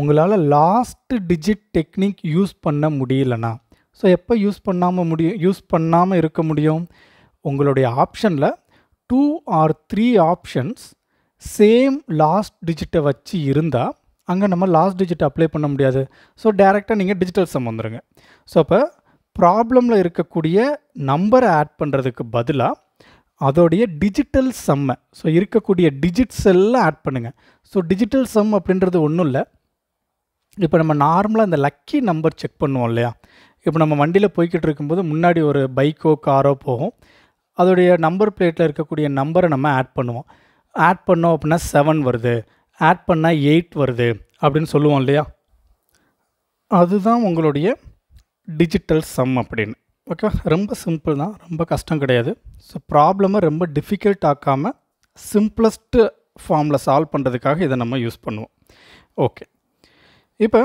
உங்களால் லாஸ்ட்டு டிஜிட் டெக்னிக் யூஸ் பண்ண முடியலனா ஸோ எப்போ யூஸ் பண்ணாமல் முடியும் யூஸ் பண்ணாமல் இருக்க முடியும் உங்களுடைய ஆப்ஷனில் two or three options same last டிஜிட்டை வச்சு இருந்தால் அங்கே நம்ம லாஸ்ட் டிஜிட் அப்ளை பண்ண முடியாது ஸோ டேரெக்டாக நீங்கள் டிஜிட்டல் சம் வந்துடுங்க ஸோ அப்போ ப்ராப்ளமில் இருக்கக்கூடிய நம்பரை ஆட் பண்ணுறதுக்கு பதிலாக அதோடைய டிஜிட்டல் செம்மை ஸோ இருக்கக்கூடிய டிஜிட்ஸ் எல்லாம் ஆட் பண்ணுங்கள் ஸோ டிஜிட்டல் செம் அப்படின்றது ஒன்றும் இல்லை இப்போ நம்ம நார்மலாக இந்த லக்கி நம்பர் செக் பண்ணுவோம் இல்லையா இப்போ நம்ம வண்டியில் போய்கிட்டு இருக்கும்போது முன்னாடி ஒரு பைக்கோ காரோ போகும் அதோடைய நம்பர் பிளேட்டில் இருக்கக்கூடிய நம்பரை நம்ம ஆட் பண்ணுவோம் ஆட் பண்ணோம் அப்படின்னா செவன் வருது ஆட் பண்ணால் எயிட் வருது அப்படின்னு சொல்லுவோம் இல்லையா அதுதான் உங்களுடைய டிஜிட்டல் சம் அப்படின்னு ஓகேவா ரொம்ப சிம்பிள் தான் ரொம்ப கஷ்டம் கிடையாது ஸோ ப்ராப்ளமை ரொம்ப டிஃபிகல்ட் ஆக்காமல் சிம்பிளஸ்ட்டு ஃபார்மில் சால்வ் பண்ணுறதுக்காக இதை நம்ம யூஸ் பண்ணுவோம் ஓகே இப்போ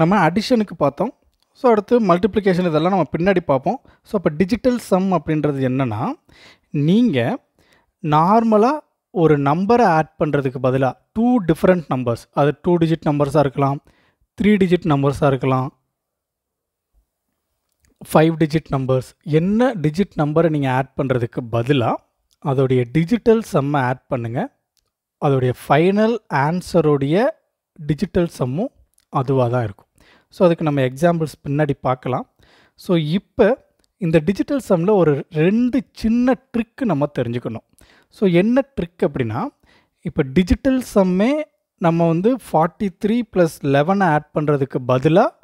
நம்ம அடிஷனுக்கு பார்த்தோம் ஸோ அடுத்து மல்டிப்ளிகேஷன் இதெல்லாம் நம்ம பின்னாடி பார்ப்போம் ஸோ இப்போ டிஜிட்டல் சம் அப்படின்றது என்னென்னா நீங்கள் நார்மலாக ஒரு நம்பரை ஆட் பண்ணுறதுக்கு பதிலாக டூ டிஃப்ரெண்ட் நம்பர்ஸ் அது டூ டிஜிட் நம்பர்ஸாக இருக்கலாம் த்ரீ டிஜிட் நம்பர்ஸாக இருக்கலாம் ஃபைவ் டிஜிட் நம்பர்ஸ் என்ன டிஜிட் நம்பரை நீங்கள் ஆட் பண்ணுறதுக்கு பதிலாக அதோடைய டிஜிட்டல் சம்மை ஆட் பண்ணுங்கள் அதோடைய ஃபைனல் ஆன்சருடைய டிஜிட்டல் சம்மும் அதுவாக தான் இருக்கும் ஸோ அதுக்கு நம்ம எக்ஸாம்பிள்ஸ் பின்னாடி பார்க்கலாம் ஸோ இப்போ இந்த டிஜிட்டல் சம்மில் ஒரு ரெண்டு சின்ன ட்ரிக்கு நம்ம தெரிஞ்சுக்கணும் ஸோ என்ன ட்ரிக் அப்படின்னா இப்போ டிஜிட்டல் சம்மே நம்ம வந்து ஃபார்ட்டி த்ரீ ப்ளஸ் லெவனை ஆட் பண்ணுறதுக்கு பதிலாக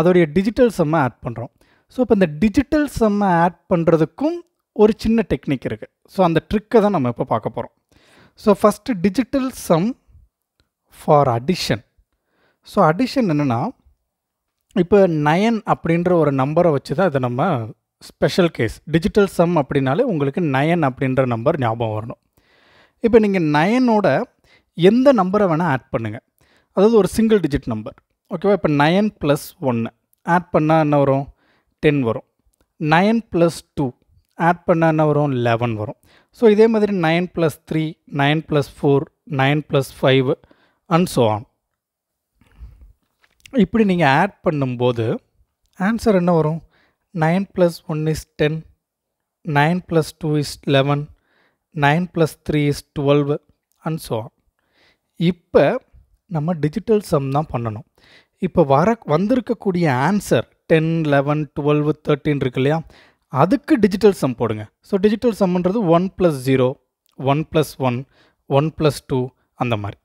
அதோடைய டிஜிட்டல் சம்மை ஆட் பண்ணுறோம் ஸோ இப்போ இந்த டிஜிட்டல் செம்மை ஆட் பண்ணுறதுக்கும் ஒரு சின்ன டெக்னிக் இருக்குது ஸோ அந்த ட்ரிக்கை தான் நம்ம இப்போ பார்க்க போகிறோம் so first digital sum for addition so addition என்னென்னா இப்போ நயன் அப்படின்ற ஒரு நம்பரை வச்சு தான் இதை நம்ம ஸ்பெஷல் கேஸ் டிஜிட்டல் சம் அப்படின்னாலே உங்களுக்கு நயன் அப்படின்ற நம்பர் ஞாபகம் வரணும் இப்போ நீங்கள் நயனோட எந்த நம்பரை வேணால் ஆட் பண்ணுங்கள் அதாவது ஒரு சிங்கிள் டிஜிட் நம்பர் ஓகேவா இப்போ நயன் ப்ளஸ் ஒன்று ஆட் பண்ணால் என்ன வரும் டென் வரும் நயன் ப்ளஸ் டூ ஆட் பண்ணான வரும் லெவன் வரும் ஸோ இதே மாதிரி nine plus three nine plus four nine plus five and so on இப்படி நீங்கள் ஆட் பண்ணும்போது ஆன்சர் என்ன வரும் nine plus one is ten nine plus two is eleven nine plus three is twelve and so on இப்போ நம்ம digital sum தான் பண்ணணும் இப்போ வர வந்திருக்கக்கூடிய answer ten eleven twelve thirteen இருக்கு இல்லையா அதுக்கு டிஜிட்டல் சம் போடுங்க ஸோ டிஜிட்டல் சம்ன்றது one plus zero one plus one one plus two அந்த மாதிரி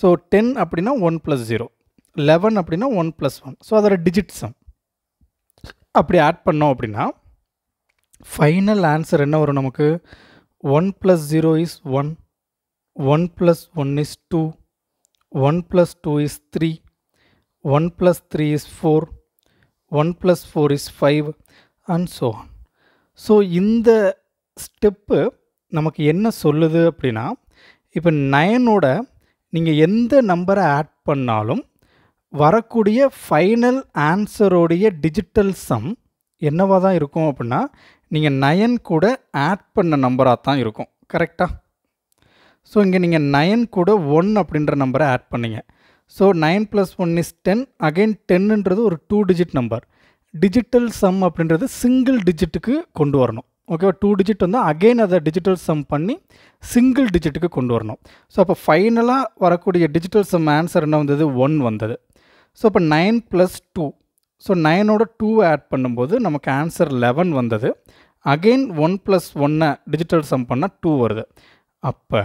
ஸோ டென் அப்படின்னா ஒன் ப்ளஸ் ஜீரோ லெவன் அப்படின்னா ஒன் ப்ளஸ் ஒன் ஸோ அதோட டிஜிட் சம் அப்படி ஆட் பண்ணோம் அப்படின்னா ஃபைனல் ஆன்சர் என்ன வரும் நமக்கு one plus zero is one one plus one is two one plus two is three one plus three is four one plus four is five and so so இந்த step நமக்கு என்ன சொல்லுது அப்படின்னா இப்போ நயனோட நீங்கள் எந்த நம்பரை ஆட் பண்ணாலும் வரக்கூடிய ஃபைனல் ஆன்சரோடைய டிஜிட்டல் சம் என்னவாக தான் இருக்கும் அப்படின்னா நீங்கள் நயன் கூட ஆட் பண்ண நம்பராக தான் இருக்கும் கரெக்டாக ஸோ இங்கே நீங்கள் நயன் கூட ஒன் அப்படின்ற நம்பரை ஆட் பண்ணிங்க so nine plus one is ten again டென்னுன்றது ஒரு two digit number digital sum அப்படின்றது சிங்கிள் டிஜிட்டுக்கு கொண்டு வரணும் ஓகேவா டூ டிஜிட் வந்து அகெயின் அதை டிஜிட்டல் சம் பண்ணி சிங்கிள் டிஜிட்டுக்கு கொண்டு வரணும் ஸோ அப்போ ஃபைனலாக வரக்கூடிய டிஜிட்டல் சம் ஆன்சர் என்ன வந்தது ஒன் வந்தது ஸோ அப்போ நைன் ப்ளஸ் டூ ஸோ நைனோட டூ ஆட் பண்ணும்போது நமக்கு ஆன்சர் லெவன் வந்தது அகெயின் ஒன் ப்ளஸ் ஒன்னை டிஜிட்டல் சம் பண்ணால் டூ வருது அப்போ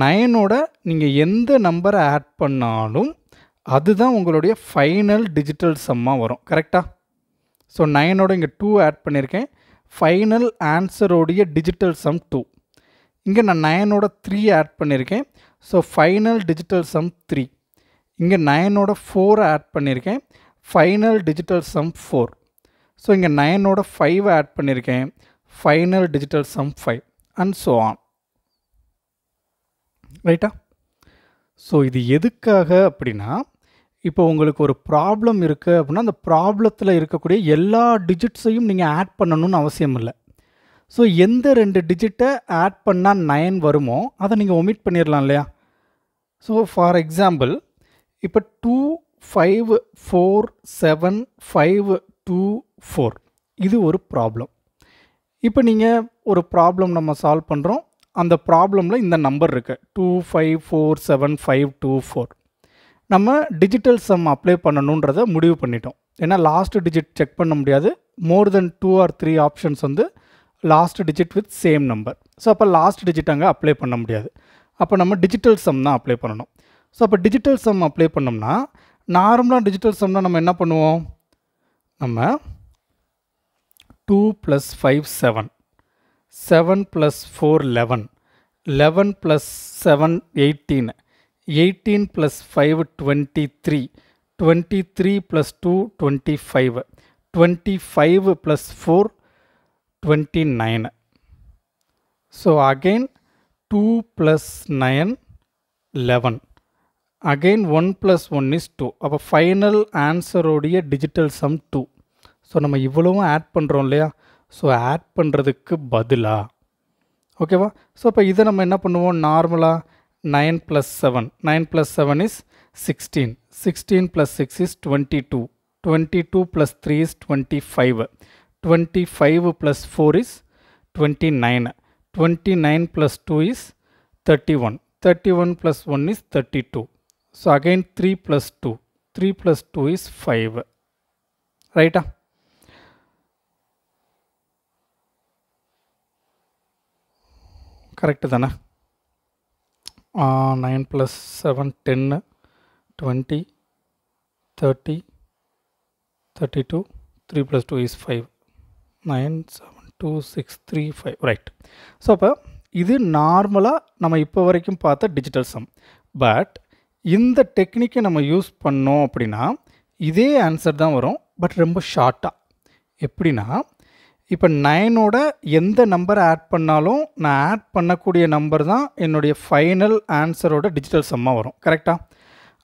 நயனோட நீங்கள் எந்த நம்பரை ஆட் பண்ணாலும் அதுதான் உங்களுடைய ஃபைனல் டிஜிட்டல் சம்மாக வரும் கரெக்டாக ஸோ நயனோட இங்கே டூ ஆட் பண்ணியிருக்கேன் ஃபைனல் ஆன்சரோடைய டிஜிட்டல் சம் டூ இங்கே நான் நயனோட த்ரீ ஆட் பண்ணியிருக்கேன் so final digital sum three இங்கே நயனோட ஃபோரை ஆட் பண்ணியிருக்கேன் final digital sum four so இங்கே நயனோட ஃபைவ் ஆட் பண்ணியிருக்கேன் final digital sum five and so on ரைட்டா ஸோ இது எதுக்காக அப்படின்னா இப்போ உங்களுக்கு ஒரு ப்ராப்ளம் இருக்குது அப்படின்னா அந்த ப்ராப்ளத்தில் இருக்கக்கூடிய எல்லா டிஜிட்ஸையும் நீங்கள் ஆட் பண்ணணும்னு அவசியம் இல்லை ஸோ எந்த ரெண்டு டிஜிட்டை ஆட் பண்ணால் நயன் வருமோ அதை நீங்கள் ஒமிட் பண்ணிடலாம் இல்லையா ஸோ ஃபார் எக்ஸாம்பிள் இப்போ two five four seven five two four இது ஒரு ப்ராப்ளம் இப்போ நீங்கள் ஒரு ப்ராப்ளம் நம்ம சால்வ் பண்ணுறோம் அந்த ப்ராப்ளமில் இந்த நம்பர் இருக்குது two five four seven five two four நம்ம டிஜிட்டல் சம் அப்ளை பண்ணணுன்றதை முடிவு பண்ணிட்டோம் ஏன்னா லாஸ்ட் டிஜிட் செக் பண்ண முடியாது more than two or three options வந்து last digit with same number so அப்போ லாஸ்ட் டிஜிட் அங்கே அப்ளை பண்ண முடியாது அப்போ நம்ம டிஜிட்டல் சம் தான் அப்ளை பண்ணணும் ஸோ அப்போ டிஜிட்டல் சம் அப்ளை பண்ணோம்னா நார்மலாக டிஜிட்டல் சம்னால் நம்ம என்ன பண்ணுவோம் நம்ம two plus five seven seven plus four eleven eleven plus seven eighteen eighteen plus five twenty three twenty three plus two twenty five twenty five plus four twenty nine so again two plus nine eleven again one plus one is two அப்போ final ஆன்சரோடைய digital sum two so நம்ம இவ்வளவும் add பண்ணுறோம் இல்லையா so add பண்ணுறதுக்கு பதிலாக ஓகேவா so இப்போ இதை நம்ம என்ன பண்ணுவோம் நார்மலாக nine plus seven nine plus seven is sixteen sixteen plus six is twenty two twenty two plus three is twenty five twenty five plus four is twenty nine twenty nine plus two is thirty one thirty one plus one is thirty two so again three plus two three plus two is five ரைட்டா correct தானே nine plus seven டென்னு twenty thirty thirty two three plus two is five nine seven two six three five right so அப்போ இது நார்மலாக நம்ம இப்போ வரைக்கும் பார்த்த டிஜிட்டல் சம் பட் இந்த டெக்னிக்கை நம்ம யூஸ் பண்ணோம் அப்படின்னா இதே ஆன்சர் தான் வரும் பட் ரொம்ப ஷார்ட்டாக எப்படின்னா இப்போ நைனோட எந்த நம்பரை ஆட் பண்ணாலும் நான் ஆட் பண்ணக்கூடிய நம்பர் தான் என்னுடைய ஃபைனல் ஆன்சரோட டிஜிட்டல் சம்மாக வரும் கரெக்டாக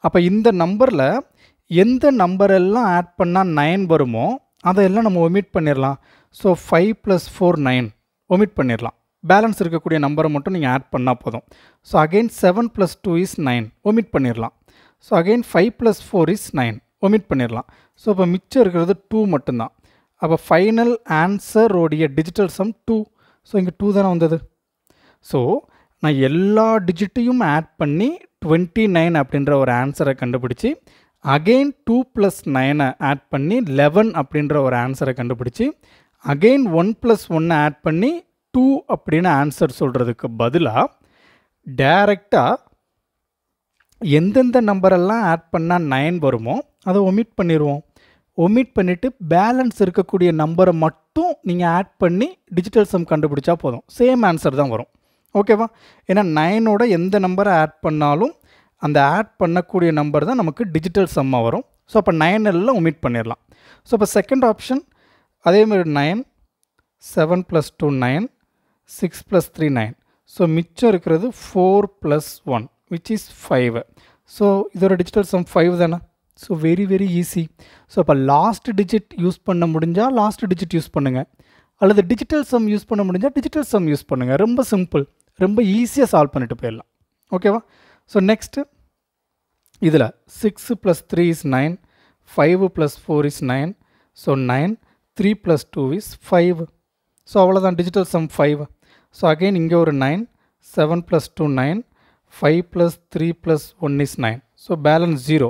அப்போ இந்த நம்பரில் எந்த நம்பர் எல்லாம் ஆட் பண்ணால் நைன் வருமோ அதையெல்லாம் நம்ம ஒமிட் பண்ணிடலாம் so five plus four nine omit பண்ணிடலாம் பேலன்ஸ் இருக்கக்கூடிய நம்பரை மட்டும் நீங்கள் ஆட் பண்ணால் போதும் so again seven plus two is nine omit பண்ணிடலாம் so again five plus four is nine omit பண்ணிடலாம் ஸோ இப்போ மிச்சம் இருக்கிறது டூ மட்டும்தான் அப்போ final answer digital sum two so இங்கே டூ தானே வந்தது ஸோ நான் எல்லா டிஜிட்டையும் ஆட் பண்ணி டுவெண்ட்டி நைன் அப்படின்ற ஒரு ஆன்சரை கண்டுபிடிச்சி அகெயின் டூ ப்ளஸ் நைனை ஆட் பண்ணி லெவன் அப்படின்ற ஒரு ஆன்சரை கண்டுபிடிச்சி அகெயின் ஒன் ப்ளஸ் ஒன்னை ஆட் பண்ணி டூ அப்படின்னு ஆன்சர் சொல்கிறதுக்கு பதிலாக டேரெக்டாக எந்தெந்த நம்பரெல்லாம் ஆட் பண்ணால் நைன் வருமோ அதை ஒமிட் பண்ணிடுவோம் ஒமிட் பண்ணிவிட்டு பேலன்ஸ் இருக்கக்கூடிய நம்பரை மட்டும் நீங்கள் ஆட் பண்ணி டிஜிட்டல் சம் கண்டுபிடிச்சா போதும் சேம் ஆன்சர் தான் வரும் ஓகேவா ஏன்னா நைனோட எந்த நம்பரை ஆட் பண்ணாலும் அந்த ஆட் பண்ணக்கூடிய நம்பர் தான் நமக்கு டிஜிட்டல் சம்மாக வரும் ஸோ அப்போ நைன் எல்லாம் ஒமிட் பண்ணிடலாம் ஸோ இப்போ செகண்ட் ஆப்ஷன் அதேமாதிரி nine seven plus two nine six plus three nine so மிச்சம் இருக்கிறது four plus one which is five so இதோட டிஜிட்டல் சம் ஃபைவ் தானே so very very easy so அப்போ லாஸ்ட் டிஜிட் யூஸ் பண்ண முடிஞ்சால் last digit use பண்ணுங்கள் அல்லது digital sum use பண்ண முடிஞ்சால் டிஜிட்டல் சம் யூஸ் பண்ணுங்கள் ரொம்ப சிம்பிள் ரொம்ப ஈஸியாக சால்வ் பண்ணிட்டு போயிடலாம் ஓகேவா ஸோ நெக்ஸ்ட்டு இதில் six plus three is nine five plus four is nine so nine three plus two is five so அவ்வளோதான் digital sum five so again இங்கே ஒரு nine seven plus two nine five plus three plus one is nine so balance zero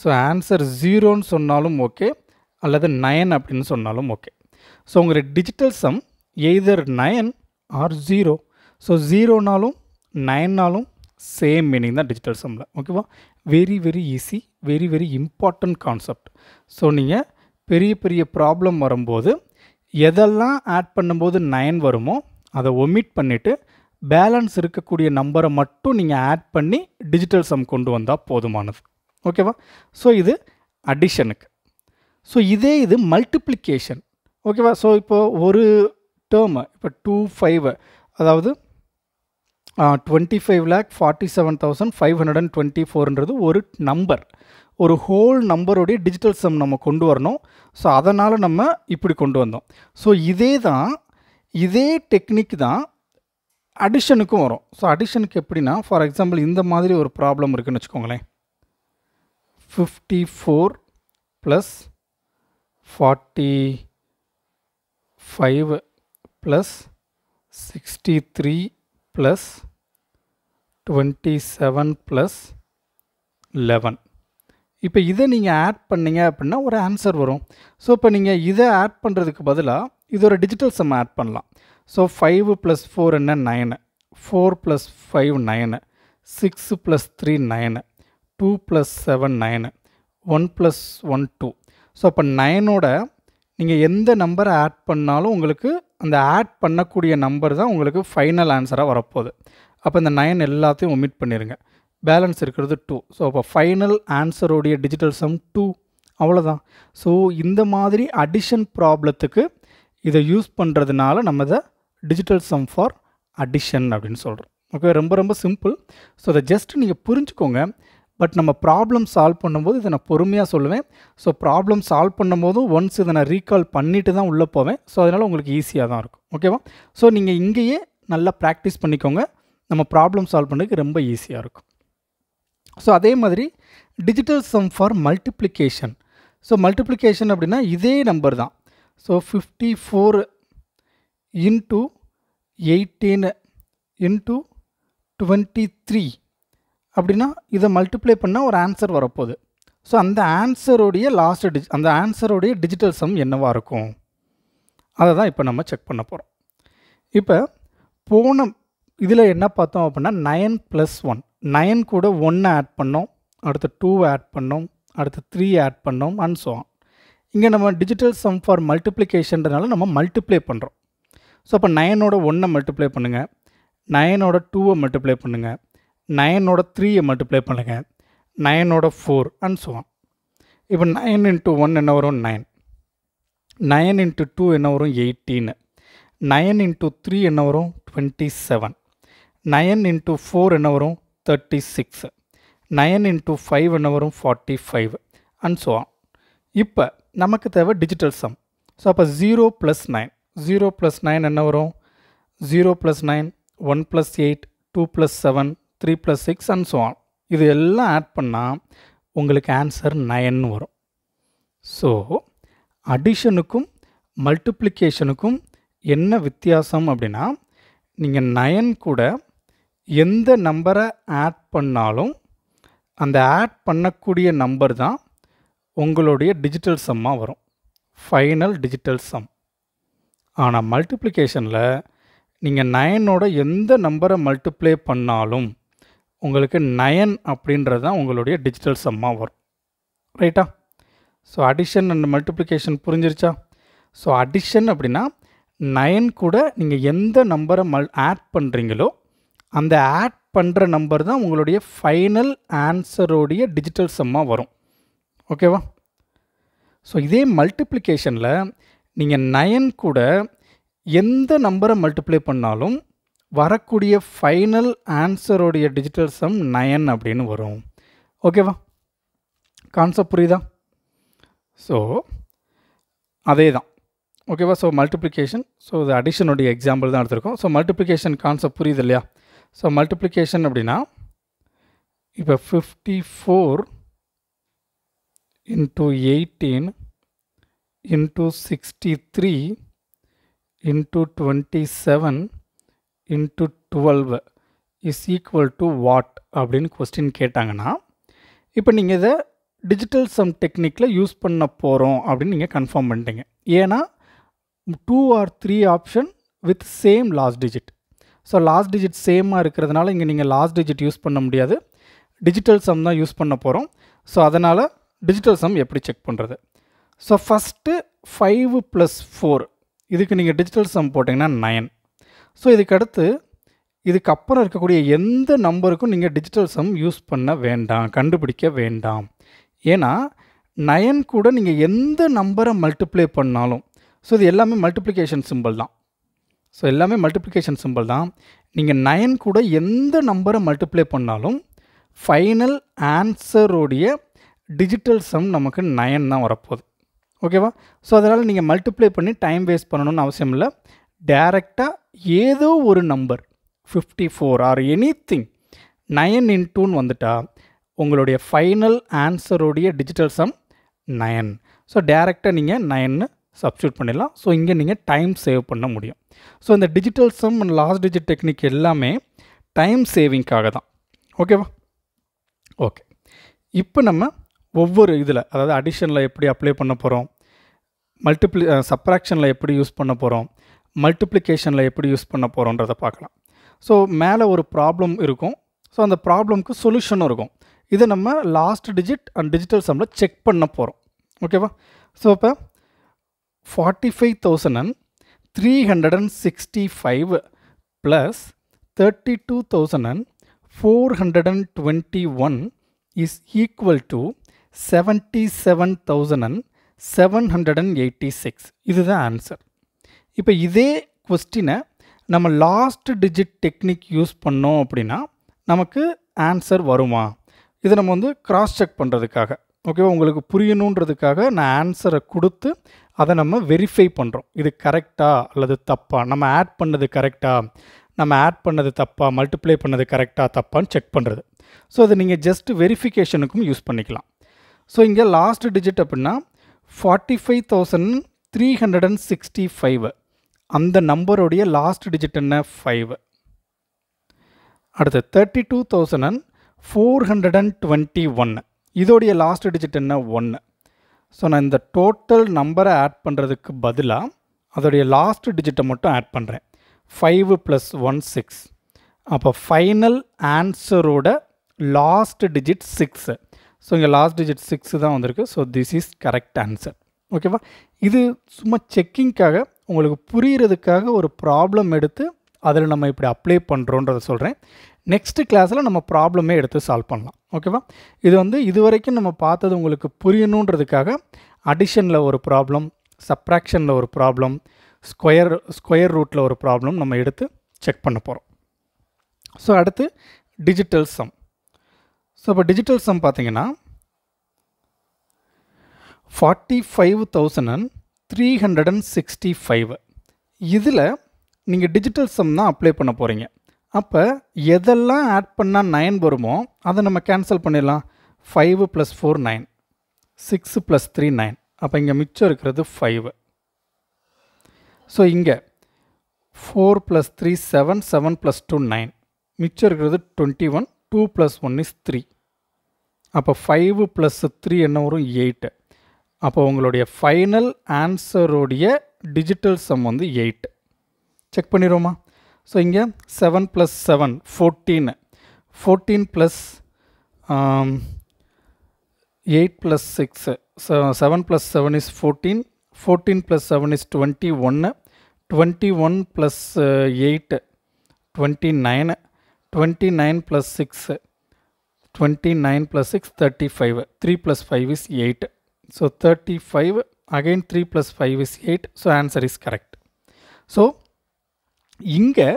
so answer ஜீரோன்னு சொன்னாலும் okay அல்லது nine அப்படின்னு சொன்னாலும் okay so உங்கள் digital sum either nine or zero so ஜீரோனாலும் நயன்னாலும் சேம் மீனிங் தான் டிஜிட்டல் சம்மில் ஓகேவா very very easy very very important concept so நீங்கள் பெரிய பெரிய ப்ராப்ளம் வரும்போது எதெல்லாம் ஆட் பண்ணும்போது நயன் வருமோ அதை ஒமிட் பண்ணிவிட்டு பேலன்ஸ் இருக்கக்கூடிய நம்பரை மட்டும் நீங்கள் ஆட் பண்ணி டிஜிட்டல் சம் கொண்டு வந்தால் போதுமானது ஓகேவா ஸோ இது அடிஷனுக்கு ஸோ இதே இது மல்டிப்ளிகேஷன் ஓகேவா ஸோ இப்போது ஒரு டேர்மு இப்போ டூ ஃபைவு அதாவது twenty five lakh forty seven thousand five hundred and twenty ஃபோர்ன்றது ஒரு நம்பர் ஒரு ஹோல் நம்பருடைய டிஜிட்டல் சம் நம்ம கொண்டு வரணும் ஸோ அதனால் நம்ம இப்படி கொண்டு வந்தோம் ஸோ இதே தான் இதே டெக்னிக் தான் அடிஷனுக்கும் வரும் ஸோ அடிஷனுக்கு எப்படின்னா ஃபார் எக்ஸாம்பிள் இந்த மாதிரி ஒரு ப்ராப்ளம் இருக்குதுன்னு வச்சுக்கோங்களேன் fifty four plus forty five plus sixty three plus twenty seven plus eleven இப்போ இதை நீங்கள் ஆட் பண்ணீங்க அப்படின்னா ஒரு ஆன்சர் வரும் ஸோ இப்போ நீங்கள் இதை ஆட் பண்ணுறதுக்கு பதிலாக இது ஒரு டிஜிட்டல் சம் ஆட் பண்ணலாம் ஸோ ஃபைவ் ப்ளஸ் ஃபோர் என்ன nine four plus five nine six plus three nine two plus seven nine one plus one two so அப்போ நைனோட நீங்கள் எந்த நம்பரை ஆட் பண்ணாலும் உங்களுக்கு அந்த ஆட் பண்ணக்கூடிய நம்பர் தான் உங்களுக்கு ஃபைனல் ஆன்சராக வரப்போகுது அப்போ இந்த நைன் எல்லாத்தையும் ஒமிட் பண்ணிடுங்க பேலன்ஸ் இருக்கிறது டூ ஸோ அப்போ ஃபைனல் ஆன்சருடைய டிஜிட்டல் சம் டூ அவ்வளோதான் ஸோ இந்த மாதிரி அடிஷன் ப்ராப்ளத்துக்கு இதை யூஸ் பண்ணுறதுனால நம்ம இதை டிஜிட்டல் சம் ஃபார் அடிஷன் அப்படின்னு சொல்கிறோம் ஓகே ரொம்ப ரொம்ப சிம்பிள் ஸோ அதை ஜஸ்ட் நீங்கள் புரிஞ்சுக்கோங்க பட் நம்ம ப்ராப்ளம் சால்வ் பண்ணும்போது இதை நான் பொறுமையாக சொல்லுவேன் ஸோ ப்ராப்ளம் சால்வ் பண்ணும்போதும் ஒன்ஸ் இதை நான் ரீகால் பண்ணிவிட்டு தான் உள்ளே போவேன் ஸோ அதனால் உங்களுக்கு ஈஸியாக தான் இருக்கும் ஓகேவா ஸோ நீங்கள் இங்கேயே நல்லா ப்ராக்டிஸ் பண்ணிக்கோங்க நம்ம ப்ராப்ளம் சால்வ் பண்ணுறதுக்கு ரொம்ப ஈஸியாக இருக்கும் ஸோ அதே மாதிரி digital sum for multiplication so multiplication அப்படின்னா இதே நம்பர் தான் so fifty four into eighteen into twenty three அப்படின்னா இதை மல்டிப்ளை பண்ணால் ஒரு ஆன்சர் வரப்போகுது ஸோ அந்த ஆன்சருடைய லாஸ்ட் டிஜ் அந்த ஆன்சருடைய டிஜிட்டல் சம் என்னவாக இருக்கும் அதை தான் இப்போ நம்ம செக் பண்ண போகிறோம் இப்போ போன இதில் என்ன பார்த்தோம் அப்படின்னா நயன் ப்ளஸ் ஒன் நயன் கூட ஒன்று ஆட் பண்ணோம் அடுத்து டூ ஆட் பண்ணோம் அடுத்து த்ரீ ஆட் பண்ணோம் அண்ட் ஸோ இங்கே நம்ம டிஜிட்டல் சம் ஃபார் மல்டிப்ளிகேஷன்றதுனால நம்ம மல்டிப்ளை பண்ணுறோம் ஸோ அப்போ நயனோட ஒன்றை மல்டிப்ளை பண்ணுங்கள் நயனோட டூவை மல்டிப்ளை பண்ணுங்கள் நைனோட த்ரீயை மல்டிப்ளை பண்ணுங்கள் நைனோட ஃபோர் அண்ட் சோன் இப்போ நைன் இன்ட்டு ஒன் என்ன வரும் நைன் நைன் இன்ட்டு டூ என்ன வரும் எயிட்டீனு நைன் இன்ட்டு த்ரீ என்ன வரும் twenty seven nine into four என்ன வரும் thirty six nine into five என்ன வரும் ஃபார்ட்டி ஃபைவ் அண்ட் ஸோ இப்போ நமக்கு தேவை டிஜிட்டல் சம் ஸோ அப்போ zero plus nine zero plus nine என்ன வரும் zero plus nine one plus eight two plus seven three plus six and so on இது எல்லாம் ஆட் பண்ணால் உங்களுக்கு ஆன்சர் நயன்னு வரும் ஸோ அடிஷனுக்கும் மல்டிப்ளிகேஷனுக்கும் என்ன வித்தியாசம் அப்படின்னா நீங்கள் நயன் கூட எந்த நம்பரை ஆட் பண்ணாலும் அந்த ஆட் பண்ணக்கூடிய நம்பர் தான் உங்களுடைய டிஜிட்டல் சம்மாக வரும் ஃபைனல் டிஜிட்டல் சம் ஆனால் மல்டிப்ளிகேஷனில் நீங்கள் நயனோட எந்த நம்பரை மல்டிப்ளை பண்ணாலும் உங்களுக்கு நயன் அப்படின்றது தான் உங்களுடைய டிஜிட்டல் சம்மாக வரும் ரைட்டா ஸோ அடிஷன் அண்ட் மல்டிப்ளிகேஷன் புரிஞ்சிருச்சா ஸோ அடிஷன் அப்படின்னா நயன் கூட நீங்கள் எந்த நம்பரை மல் ஆட் பண்ணுறீங்களோ அந்த ஆட் பண்ணுற நம்பர் தான் உங்களுடைய ஃபைனல் ஆன்சரோடைய டிஜிட்டல் சம்மாக வரும் ஓகேவா ஸோ இதே மல்டிப்ளிகேஷனில் நீங்கள் நயன் கூட எந்த நம்பரை மல்டிப்ளை பண்ணாலும் வரக்கூடிய ஃபைனல் ஆன்சருடைய டிஜிட்டல் சம் நயன் அப்படின்னு வரும் ஓகேவா கான்செப்ட் புரியுதா ஸோ அதே தான் ஓகேவா ஸோ மல்டிப்ளிகேஷன் ஸோ இது அடிஷனுடைய எக்ஸாம்பிள் தான் எடுத்திருக்கோம் ஸோ மல்டிப்ளிகேஷன் கான்செப்ட் புரியுது இல்லையா ஸோ மல்டிப்ளிகேஷன் அப்படின்னா இப்போ fifty four into eighteen into sixty three into twenty seven into twelve is equal to what அப்படின்னு கொஸ்டின் கேட்டாங்கன்னா இப்போ நீங்கள் இதை டிஜிட்டல் சம் டெக்னிக்கில் யூஸ் பண்ண போகிறோம் அப்படின்னு நீங்கள் கன்ஃபார்ம் பண்ணிட்டீங்க ஏன்னா two or three option with same last digit so last digit சேமாக இருக்கிறதுனால இங்கே நீங்கள் லாஸ்ட் டிஜிட் யூஸ் பண்ண முடியாது டிஜிட்டல் சம் தான் யூஸ் பண்ண போகிறோம் ஸோ அதனால் டிஜிட்டல் சம் எப்படி செக் பண்ணுறது so first five plus four இதுக்கு நீங்கள் டிஜிட்டல் சம் போட்டிங்கன்னா நயன் ஸோ இதுக்கடுத்து இதுக்கப்புறம் இருக்கக்கூடிய எந்த நம்பருக்கும் நீங்கள் டிஜிட்டல் சம் யூஸ் பண்ண வேண்டாம் கண்டுபிடிக்க வேண்டாம் ஏன்னா நயன் கூட நீங்கள் எந்த நம்பரை மல்டிப்ளை பண்ணாலும் ஸோ இது எல்லாமே மல்டிப்ளிகேஷன் சிம்பிள் தான் ஸோ எல்லாமே மல்டிப்ளிகேஷன் சிம்பிள் தான் நீங்கள் நயன் கூட எந்த நம்பரை மல்டிப்ளை பண்ணாலும் ஃபைனல் ஆன்சரோடைய டிஜிட்டல் சம் நமக்கு நயன் தான் வரப்போகுது ஓகேவா ஸோ அதனால் நீங்கள் மல்டிப்ளை பண்ணி டைம் வேஸ்ட் பண்ணணும்னு அவசியம் இல்லை டேரெக்டாக ஏதோ ஒரு number fifty four or anything nine இன்டூன்னு வந்துட்டால் உங்களுடைய ஃபைனல் ஆன்சருடைய டிஜிட்டல் சம் நயன் ஸோ டேரெக்டாக நீங்கள் நயன்னு சப்ஸ்டியூட் பண்ணிடலாம் ஸோ இங்கே நீங்கள் டைம் சேவ் பண்ண முடியும் ஸோ இந்த digital sum and last digit technique எல்லாமே டைம் சேவிங்க்காக தான் ஓகேவா ஓகே இப்போ நம்ம ஒவ்வொரு இதில் அதாவது அடிஷனில் எப்படி அப்ளை பண்ண போகிறோம் மல்டிப்ளி சப்ராக்ஷனில் எப்படி யூஸ் பண்ண போகிறோம் மல்டிப்ளிகேஷனில் எப்படி யூஸ் பண்ண போகிறோன்றதை பார்க்கலாம் ஸோ மேலே ஒரு ப்ராப்ளம் இருக்கும் ஸோ அந்த ப்ராப்ளம்க்கு சொல்யூஷனும் இருக்கும் இதை நம்ம லாஸ்ட் டிஜிட் அண்ட் டிஜிட்டல் சம்மில் செக் பண்ண போகிறோம் ஓகேவா ஸோ இப்போ forty five thousand and three hundred and sixty five plus thirty two thousand and four hundred and twenty one is equal to seventy seven thousand and seven hundred and eighty six இதுதான் answer இப்போ இதே கொஸ்டினை நம்ம last digit technique use பண்ணோம் அப்படின்னா நமக்கு answer வருமா இதை நம்ம வந்து கிராஸ் செக் பண்ணுறதுக்காக ஓகேவா உங்களுக்கு புரியணுன்றதுக்காக நான் ஆன்சரை கொடுத்து அதை நம்ம வெரிஃபை பண்ணுறோம் இது கரெக்டா அல்லது தப்பா நம்ம ஆட் பண்ணது கரெக்டா நம்ம ஆட் பண்ணது தப்பா மல்டிப்ளை பண்ணது கரெக்டாக தப்பான்னு செக் பண்ணுறது ஸோ அதை நீங்கள் ஜஸ்ட் வெரிஃபிகேஷனுக்கும் யூஸ் பண்ணிக்கலாம் ஸோ இங்கே லாஸ்ட் டிஜிட் அப்படின்னா forty five thousand three hundred and sixty five அந்த நம்பருடைய லாஸ்ட் டிஜிட் என்ன ஃபைவ் அடுத்து thirty two thousand and four hundred and twenty ஒன்று இதோடைய லாஸ்ட் டிஜிட் என்ன ஒன்று ஸோ நான் இந்த டோட்டல் நம்பரை ஆட் பண்ணுறதுக்கு பதிலாக அதோடைய லாஸ்ட் டிஜிட்டை மட்டும் ஆட் பண்ணுறேன் ஃபைவ் ப்ளஸ் ஒன் சிக்ஸ் அப்போ ஃபைனல் ஆன்சரோட லாஸ்ட் டிஜிட் சிக்ஸு ஸோ இங்கே லாஸ்ட் டிஜிட் சிக்ஸு தான் வந்திருக்கு so this is correct answer ஓகேவா இது சும்மா செக்கிங்க்காக உங்களுக்கு புரிகிறதுக்காக ஒரு ப்ராப்ளம் எடுத்து அதில் நம்ம இப்படி அப்ளை பண்ணுறோன்றதை சொல்கிறேன் நெக்ஸ்ட் கிளாஸில் நம்ம ப்ராப்ளமே எடுத்து சால்வ் பண்ணலாம் ஓகேவா இது வந்து இது வரைக்கும் நம்ம பார்த்தது உங்களுக்கு புரியணுன்றதுக்காக அடிஷனில் ஒரு ப்ராப்ளம் சப்ராக்ஷனில் ஒரு ப்ராப்ளம் ஸ்கொயர் ஸ்கொயர் ரூட்டில் ஒரு ப்ராப்ளம் நம்ம எடுத்து செக் பண்ண போகிறோம் ஸோ அடுத்து டிஜிட்டல் சம் ஸோ இப்போ டிஜிட்டல் சம் பார்த்தீங்கன்னா forty five thousand and three hundred and sixty five இதில் நீங்கள் டிஜிட்டல் சம் தான் அப்ளை பண்ண போகிறீங்க அப்போ எதெல்லாம் ஆட் பண்ணால் நைன் வருமோ அதை நம்ம கேன்சல் பண்ணிடலாம் five plus four nine six plus three nine அப்போ இங்கே மிச்சம் இருக்கிறது ஃபைவ் ஸோ இங்கே four plus three seven seven plus two nine மிச்சம் இருக்கிறது twenty one two plus one is three அப்போ ஃபைவ் ப்ளஸ் த்ரீ என்ன வரும் எயிட்டு அப்போ உங்களுடைய ஃபைனல் ஆன்சரோடைய டிஜிட்டல் சம் வந்து எயிட் செக் பண்ணிடுவோமா ஸோ இங்கே seven plus seven fourteen fourteen plus eight plus six seven plus seven is fourteen fourteen plus seven is twenty ஒன்று twenty one plus eight twenty nine twenty nine plus six twenty nine plus six thirty five three plus five is eight So 35 again 3 plus 5 is 8 so answer is correct so இங்கே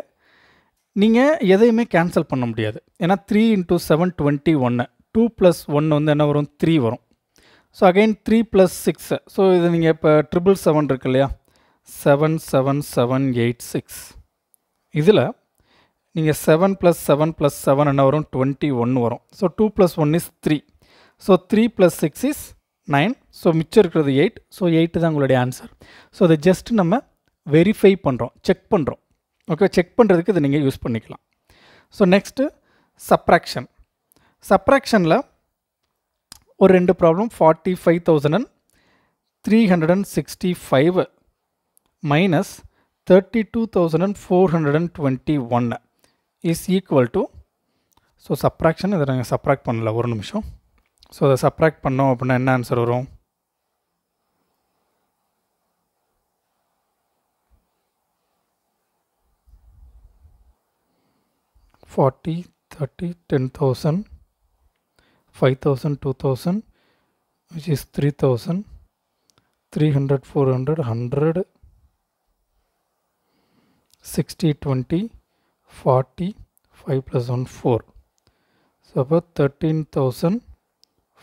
நீங்கள் எதையுமே cancel பண்ண முடியாது ஏன்னா three into seven twenty ஒன்று two plus one வந்து என்ன வரும் த்ரீ வரும் so again three plus six so இது நீங்கள் இப்போ ட்ரிபிள் செவன் இருக்கு இல்லையா seven seven seven eight six இதில் நீங்கள் seven plus seven plus seven என்ன வரும் டுவெண்ட்டி ஒன் வரும் so two plus one is three so three plus six is nine so மிச்சம் இருக்கிறது எயிட் ஸோ எயிட்டு தான் உங்களுடைய ஆன்சர் ஸோ அதை ஜஸ்ட் நம்ம வெரிஃபை பண்ணுறோம் செக் பண்ணுறோம் ஓகே செக் பண்ணுறதுக்கு இதை நீங்கள் யூஸ் பண்ணிக்கலாம் ஸோ நெக்ஸ்ட்டு சப்ராக்ஷன் சப்ராக்ஷனில் ஒரு ரெண்டு problem forty five thousand and three hundred and sixty five minus thirty two thousand and four hundred and twenty ஒன்று is equal to so subtraction இதை நாங்கள் சப்ராக்ட் பண்ணல ஒரு நிமிஷம் ஸோ அதை சப்ராக்ட் பண்ணோம் அப்படின்னா என்ன ஆன்சர் வரும் forty thirty ten thousand five thousand two thousand which is three thousand three hundred four hundred hundred sixty twenty forty five plus one four so அப்போ thirteen thousand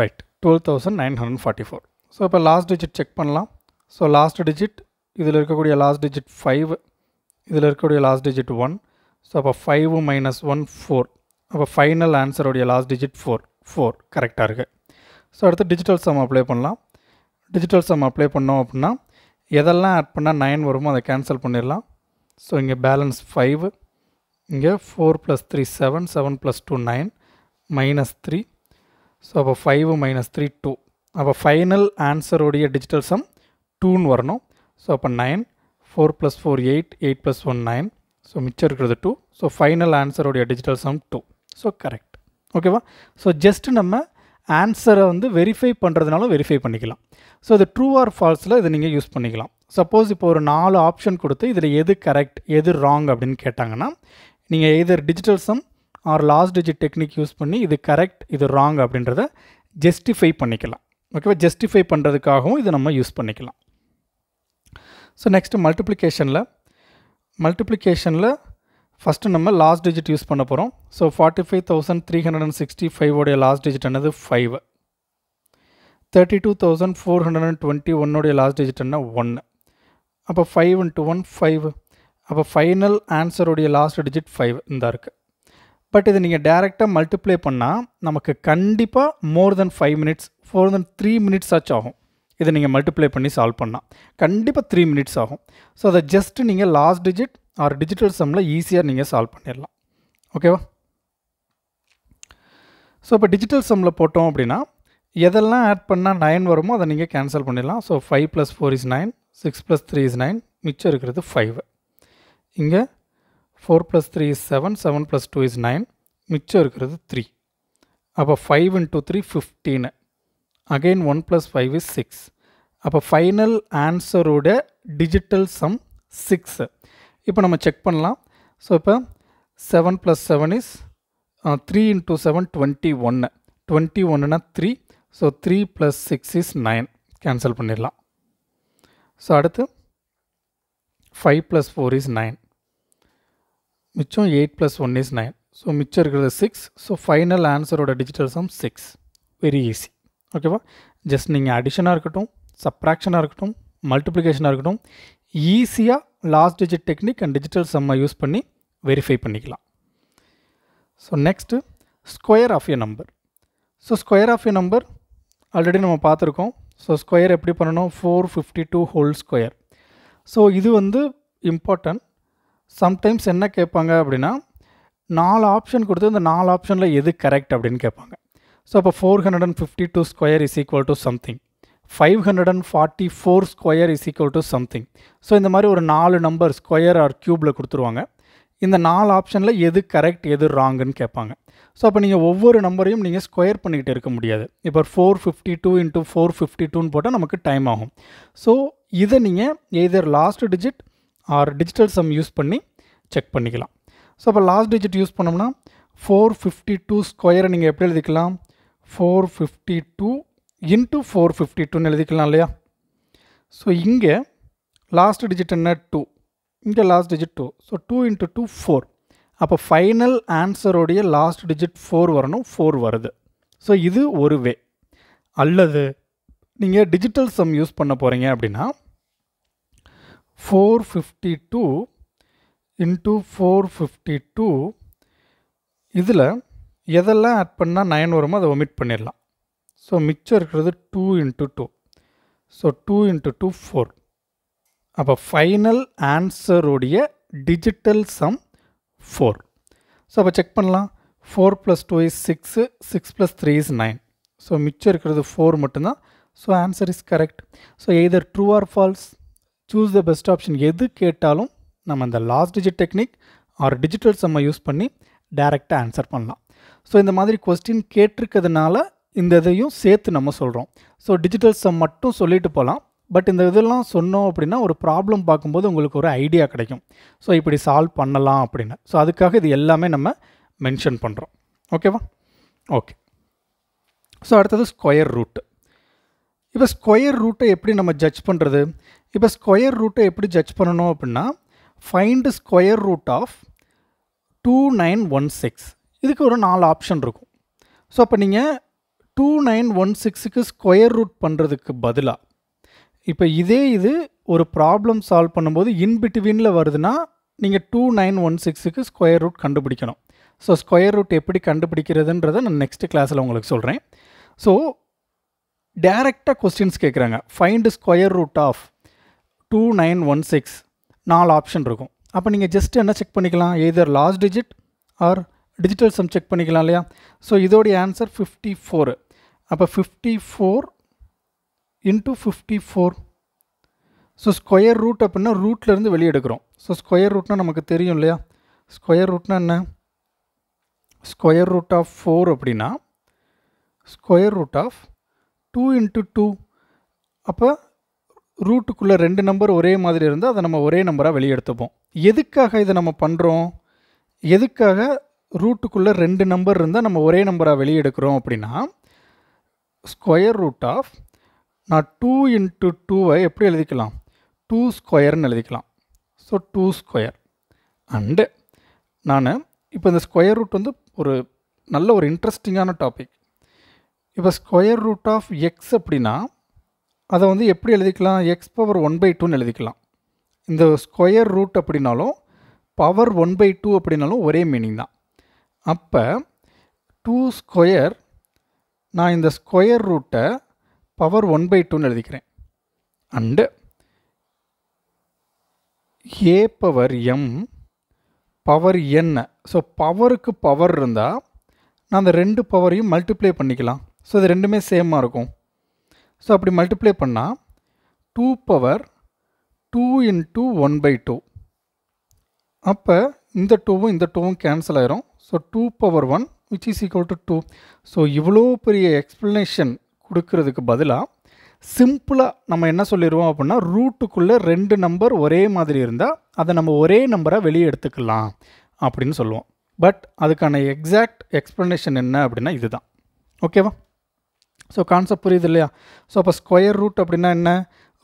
right twelve thousand nine hundred forty four so இப்போ last digit check பண்ணலாம் so last digit இதில் இருக்கக்கூடிய last digit five இதில் இருக்கக்கூடிய last digit one so அப்போ five minus one four அப்போ final ஆன்சருடைய லாஸ்ட் டிஜிட் ஃபோர் ஃபோர் கரெக்டாக இருக்குது ஸோ அடுத்து டிஜிட்டல் சம் அப்ளை பண்ணலாம் டிஜிட்டல் சம் அப்ளை பண்ணோம் அப்படின்னா எதெல்லாம் ஆட் பண்ணால் நைன் வருமோ அதை கேன்சல் பண்ணிடலாம் ஸோ இங்கே பேலன்ஸ் ஃபைவ் இங்கே four plus three seven seven plus two nine minus three so அப்போ ஃபைவ் மைனஸ் த்ரீ டூ அப்போ ஃபைனல் ஆன்சருடைய டிஜிட்டல் சம் டூன்னு வரணும் ஸோ அப்போ nine four plus four eight eight plus one nine so மிச்சம் இருக்கிறது two so final ஆன்சருடைய digital sum two so correct ஓகேவா ஸோ ஜஸ்ட்டு நம்ம ஆன்சரை வந்து வெரிஃபை பண்ணுறதுனாலும் வெரிஃபை பண்ணிக்கலாம் ஸோ இது ட்ரூ ஆர் ஃபால்ஸில் இதை நீங்கள் யூஸ் பண்ணிக்கலாம் சப்போஸ் இப்போ ஒரு நாலு ஆப்ஷன் கொடுத்து இதில் எது கரெக்ட் எது ராங் அப்படின்னு கேட்டாங்கன்னா நீங்கள் either digital sum or last digit technique use பண்ணி இது கரெக்ட் இது ராங் அப்படின்றத ஜஸ்டிஃபை பண்ணிக்கலாம் ஓகேவா ஜஸ்டிஃபை பண்ணுறதுக்காகவும் இதை நம்ம யூஸ் பண்ணிக்கலாம் ஸோ நெக்ஸ்ட் மல்டிப்ளிகேஷனில் மல்டிப்ளிகேஷனில் ஃபஸ்ட்டு நம்ம லாஸ்ட் டிஜிட் யூஸ் பண்ண போகிறோம் so forty five thousand three hundred and sixty ஃபைவோடைய லாஸ்ட் டிஜிட் என்னது five thirty two thousand four hundred and twenty ஒன்னுடைய லாஸ்ட் டிஜிட் என்ன ஒன்று அப்போ ஃபைவ் இன்ட்டு ஒன் ஃபைவ் அப்போ ஃபைனல் ஆன்சருடைய லாஸ்ட் டிஜிட் ஃபைவ் இந்த இருக்குது பட் இது நீங்கள் டேரெக்டாக மல்டிப்ளை பண்ணால் நமக்கு கண்டிப்பாக more than five minutes four than three minutes ஆச்சு ஆகும் இதை நீங்கள் மல்டிப்ளை பண்ணி சால்வ் பண்ணால் கண்டிப்பாக த்ரீ மினிட்ஸ் ஆகும் ஸோ அதை ஜஸ்ட் நீங்கள் லாஸ்ட் டிஜிட் ஆர் டிஜிட்டல் சம்மில் ஈஸியாக நீங்கள் சால்வ் பண்ணிடலாம் ஓகேவா ஸோ இப்போ டிஜிட்டல் சம்மில் போட்டோம் அப்படின்னா எதெல்லாம் ஆட் பண்ணால் நைன் வருமோ அதை நீங்கள் கேன்சல் பண்ணிடலாம் so five plus four is nine six plus three is nine மிச்சம் இருக்கிறது ஃபைவ் இங்கே four plus three is seven seven plus two is nine மிச்சம் இருக்கிறது த்ரீ அப்போ five into three fifteen again one plus five is six அப்போ final ஆன்சரோட digital sum six இப்போ நம்ம செக் பண்ணலாம் ஸோ இப்போ seven plus seven is three into seven twenty ஒன்று டுவெண்ட்டி ஒன்றுனா three so three plus six is nine cancel பண்ணிடலாம் so அடுத்து five plus four is nine மிச்சம் eight plus one is nine so மிச்சம் இருக்கிறது six so final ஆன்சரோட digital sum six very easy ஓகேவா just நீங்கள் அடிஷனாக இருக்கட்டும் சப்ராக்ஷனாக இருக்கட்டும் மல்டிப்ளிகேஷனாக இருக்கட்டும் ஈஸியாக last digit technique and digital சம்மை யூஸ் பண்ணி வெரிஃபை பண்ணிக்கலாம் so next square of a number so square of a number already நம்ம பார்த்துருக்கோம் ஸோ ஸ்கொயர் எப்படி பண்ணணும் four fifty two whole square so இது வந்து இம்பார்ட்டன்ட் சம்டைம்ஸ் என்ன கேட்பாங்க அப்படின்னா நாலு ஆப்ஷன் கொடுத்து இந்த நாலு ஆப்ஷனில் எது கரெக்ட் அப்படின்னு கேட்பாங்க ஸோ அப்போ four hundred and fifty two square is equal to something five hundred and forty four square is equal to something so இந்த மாதிரி ஒரு நாலு நம்பர் ஸ்கொயர் ஆர் க்யூபில் கொடுத்துருவாங்க இந்த நாலு ஆப்ஷனில் எது கரெக்ட் எது ராங்குன்னு கேட்பாங்க ஸோ அப்போ நீங்கள் ஒவ்வொரு நம்பரையும் நீங்கள் ஸ்கொயர் பண்ணிக்கிட்டு இருக்க முடியாது இப்போ four fifty two into four fifty டூன்னு போட்டால் நமக்கு டைம் ஆகும் ஸோ இதை நீங்கள் either last digit or digital sum use பண்ணி செக் பண்ணிக்கலாம் ஸோ அப்போ லாஸ்ட் டிஜிட் யூஸ் பண்ணோம்னா ஃபோர் ஃபிஃப்டி டூ ஸ்கொயரை நீங்கள் எப்படி எழுதிக்கலாம் four fifty two into four fifty டூன்னு எழுதிக்கலாம் இல்லையா ஸோ இங்கே லாஸ்ட் டிஜிட் என்ன டூ இங்கே last digit two so two into two four அப்போ ஃபைனல் ஆன்சரோடைய லாஸ்ட் டிஜிட் ஃபோர் வரணும் ஃபோர் வருது ஸோ இது ஒரு வே அல்லது நீங்கள் டிஜிட்டல் சம் யூஸ் பண்ண போகிறீங்க அப்படின்னா four two into four fifty two இதில் எதெல்லாம் ஆட் பண்ணால் நைன் வருமோ அதை ஒமிட் பண்ணிடலாம் ஸோ மிச்சம் இருக்கிறது two into two so two into two four அப்போ ஃபைனல் ஆன்சருடைய டிஜிட்டல் சம் ஃபோர் ஸோ அப்போ செக் பண்ணலாம் four plus two is six six plus three is nine so மிச்சம் இருக்கிறது ஃபோர் மட்டும்தான் so answer is correct so either true or false choose the best option எது கேட்டாலும் நம்ம இந்த last digit technique or digital செம்மை use பண்ணி டைரெக்டாக ஆன்சர் பண்ணலாம் ஸோ இந்த மாதிரி கொஸ்டின் கேட்டிருக்கிறதுனால இந்த இதையும் சேர்த்து நம்ம சொல்கிறோம் ஸோ டிஜிட்டல் செம் மட்டும் சொல்லிட்டு போகலாம் பட் இந்த இதெல்லாம் சொன்னோம் அப்படின்னா ஒரு ப்ராப்ளம் பார்க்கும்போது உங்களுக்கு ஒரு ஐடியா கிடைக்கும் ஸோ இப்படி சால்வ் பண்ணலாம் அப்படின்னு ஸோ அதுக்காக இது எல்லாமே நம்ம மென்ஷன் பண்ணுறோம் ஓகேவா ஓகே ஸோ அடுத்தது ஸ்கொயர் ரூட்டு இப்போ ஸ்கொயர் ரூட்டை எப்படி நம்ம ஜட்ஜ் பண்ணுறது இப்போ ஸ்கொயர் ரூட்டை எப்படி ஜட்ஜ் பண்ணணும் அப்படின்னா find square root of two nine one six இதுக்கு ஒரு நாலு ஆப்ஷன் இருக்கும் ஸோ அப்போ நீங்கள் டூ நைன் ஒன் சிக்ஸுக்கு ஸ்கொயர் ரூட் பண்ணுறதுக்கு பதிலாக இப்போ இதே இது ஒரு ப்ராப்ளம் சால்வ் பண்ணும்போது இன் வருதுன்னா நீங்கள் டூ நைன் ஒன் சிக்ஸுக்கு ஸ்கொயர் ரூட் கண்டுபிடிக்கணும் ஸோ ஸ்கொயர் ரூட் எப்படி கண்டுபிடிக்கிறதுன்றதை நான் நெக்ஸ்ட் கிளாஸில் உங்களுக்கு சொல்கிறேன் ஸோ டேரெக்டாக கொஸ்டின்ஸ் கேட்குறாங்க find square root of two nine one six நாலு ஆப்ஷன் இருக்கும் அப்போ நீங்கள் ஜஸ்ட் என்ன செக் பண்ணிக்கலாம் either last digit or digital sum check பண்ணிக்கலாம் இல்லையா ஸோ இதோடைய ஆன்சர் ஃபிஃப்டி ஃபோரு அப்போ fifty four into fifty four so square root அப்படின்னா ரூட்லேருந்து வெளியெடுக்கிறோம் ஸோ ஸ்கொயர் ரூட்னா நமக்கு தெரியும் இல்லையா ஸ்கொயர் ரூட்னா என்ன ஸ்கொயர் ரூட் ஆஃப் ஃபோர் அப்படின்னா square root of two into two அப்போ ரூட்டுக்குள்ளே ரெண்டு நம்பர் ஒரே மாதிரி இருந்தால் அதை நம்ம ஒரே நம்பராக வெளியெடுத்துப்போம் எதுக்காக இதை நம்ம பண்ணுறோம் எதுக்காக ரூட்டுக்குள்ளே ரெண்டு நம்பர் இருந்தால் நம்ம ஒரே நம்பராக வெளியே எடுக்கிறோம் அப்படின்னா ஸ்கொயர் ரூட் ஆஃப் நான் டூ இன்ட்டு டூவை எப்படி எழுதிக்கலாம் டூ ஸ்கொயர்னு எழுதிக்கலாம் ஸோ டூ ஸ்கொயர் அண்டு நான் இப்போ இந்த ஸ்கொயர் ரூட் வந்து ஒரு நல்ல ஒரு இன்ட்ரெஸ்டிங்கான டாபிக் இப்போ ஸ்கொயர் ரூட் ஆஃப் எக்ஸ் அப்படின்னா அதை வந்து எப்படி எழுதிக்கலாம் எக்ஸ் பவர் ஒன் பை டூன்னு எழுதிக்கலாம் இந்த ஸ்கொயர் ரூட் அப்படின்னாலும் பவர் ஒன் பை டூ அப்படின்னாலும் ஒரே மீனிங் தான் அப்போ டூ ஸ்கொயர் நான் இந்த ஸ்கொயர் ரூட்டை பவர் ஒன் பை டூன்னு எழுதிக்கிறேன் and a power m power n so பவருக்கு பவர் இருந்தால் நான் அந்த ரெண்டு பவரையும் மல்டிப்ளை பண்ணிக்கலாம் ஸோ இது ரெண்டுமே சேமாக இருக்கும் ஸோ அப்படி மல்டிப்ளை பண்ணால் two power two into one by two அப்போ இந்த டூவும் இந்த டூவும் கேன்சல் ஆயிரும் so two power one which is equal to two so இவ்வளோ பெரிய எக்ஸ்ப்ளனேஷன் கொடுக்கறதுக்கு பதிலாக சிம்பிளாக நம்ம என்ன சொல்லிடுவோம் அப்படின்னா ரூட்டுக்குள்ளே ரெண்டு நம்பர் ஒரே மாதிரி இருந்தால் அதை நம்ம ஒரே நம்பராக வெளியே எடுத்துக்கலாம் அப்படின்னு சொல்லுவோம் பட் அதுக்கான எக்ஸாக்ட் எக்ஸ்ப்ளனேஷன் என்ன அப்படின்னா இதுதான் ஓகேவா ஸோ கான்செப்ட் புரியுது இல்லையா ஸோ அப்போ ஸ்கொயர் ரூட் அப்படின்னா என்ன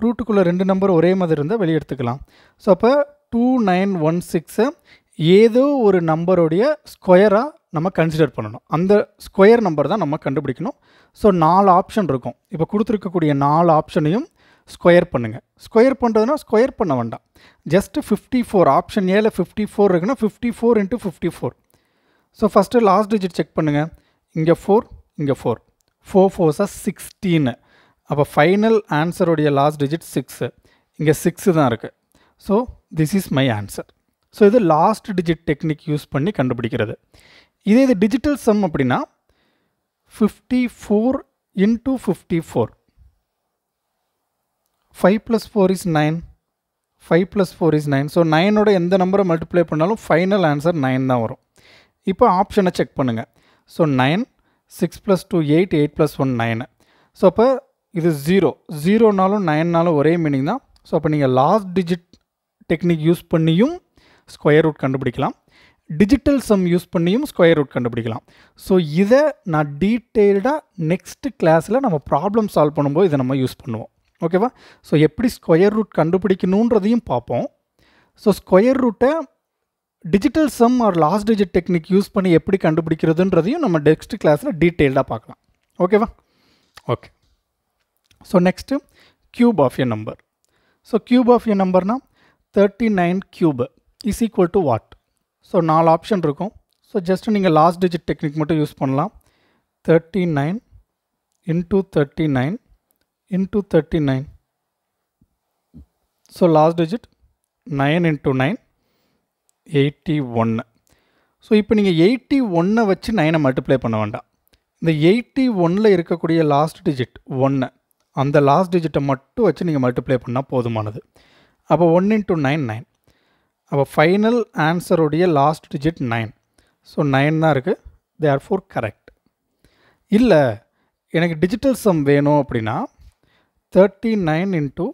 ரூட்டுக்குள்ளே ரெண்டு நம்பர் ஒரே மாதிரி இருந்தால் வெளியே எடுத்துக்கலாம் ஸோ அப்போ டூ நைன் ஒன் சிக்ஸு ஏதோ ஒரு நம்பருடைய ஸ்கொயராக நம்ம கன்சிடர் பண்ணணும் அந்த ஸ்கொயர் நம்பர் தான் நம்ம கண்டுபிடிக்கணும் ஸோ நாலு ஆப்ஷன் இருக்கும் இப்போ கொடுத்துருக்கக்கூடிய நாலு ஆப்ஷனையும் ஸ்கொயர் பண்ணுங்கள் ஸ்கொயர் பண்ணுறதுனா ஸ்கொயர் பண்ண வேண்டாம் ஜஸ்ட்டு ஃபிஃப்டி ஃபோர் ஆப்ஷன் ஏல ஃபிஃப்டி ஃபோர் இருக்குன்னா fifty four into fifty four so first last digit check பண்ணுங்கள் இங்கே ஃபோர் இங்கே ஃபோர் ஃபோர் ஃபோர்ஸாக சிக்ஸ்டீனு அப்போ ஃபைனல் ஆன்சருடைய லாஸ்ட் டிஜிட் சிக்ஸு இங்கே சிக்ஸு தான் இருக்குது so this is my answer so இது லாஸ்ட் டிஜிட் டெக்னிக் யூஸ் பண்ணி கண்டுபிடிக்கிறது இதே இது டிஜிட்டல் சம் அப்படின்னா fifty four into fifty four five plus four is nine five plus four is nine so நைனோட எந்த நம்பரை மல்டிப்ளை பண்ணாலும் ஃபைனல் ஆன்சர் நைன் தான் வரும் இப்போ ஆப்ஷனை செக் பண்ணுங்கள் so nine six plus two eight eight plus one nine so அப்போ இது ஜீரோ ஜீரோனாலும் நைன்னாலும் ஒரே மீனிங் தான் ஸோ அப்போ நீங்கள் லாஸ்ட் டிஜிட் டெக்னிக் யூஸ் பண்ணியும் ஸ்கொயர் ரூட் கண்டுபிடிக்கலாம் டிஜிட்டல் சம் யூஸ் பண்ணியும் ஸ்கொயர் ரூட் கண்டுபிடிக்கலாம் ஸோ இதை நான் டீட்டெயில்டாக நெக்ஸ்ட்டு கிளாஸில் நம்ம ப்ராப்ளம் சால்வ் பண்ணும்போது இதை நம்ம யூஸ் பண்ணுவோம் ஓகேவா ஸோ எப்படி ஸ்கொயர் ரூட் கண்டுபிடிக்கணுன்றதையும் பார்ப்போம் ஸோ ஸ்கொயர் ரூட்டை digital sum or last digit technique use பண்ணி எப்படி கண்டுபிடிக்கிறதுன்றதையும் நம்ம நெக்ஸ்ட் கிளாஸில் டீட்டெயில்டாக பார்க்கலாம் ஓகேவா okay so next cube of a number so cube of a நம்பர்னால் thirty nine cube is equal to what so நாலு ஆப்ஷன் இருக்கும் ஸோ ஜஸ்ட் நீங்கள் லாஸ்ட் டிஜிட் டெக்னிக் மட்டும் யூஸ் பண்ணலாம் thirty nine into thirty nine into thirty nine so last digit nine into nine eighty ஒன்று so இப்போ நீங்கள் eighty ஒன்னை வச்சு நைனை மல்டிப்ளை பண்ண வேண்டாம் இந்த எயிட்டி ஒன்னில் இருக்கக்கூடிய லாஸ்ட் டிஜிட் ஒன்று அந்த லாஸ்ட் டிஜிட்டை மட்டும் வச்சு நீங்கள் மல்டிப்ளை பண்ணால் போதுமானது அப்போ ஒன் இன்ட்டு நைன் நைன் அப்போ ஃபைனல் ஆன்சருடைய last digit nine so nine தான் இருக்குது தே ஆர் ஃபோர் கரெக்ட் இல்லை எனக்கு டிஜிட்டல் சம் வேணும் அப்படின்னா thirty nine into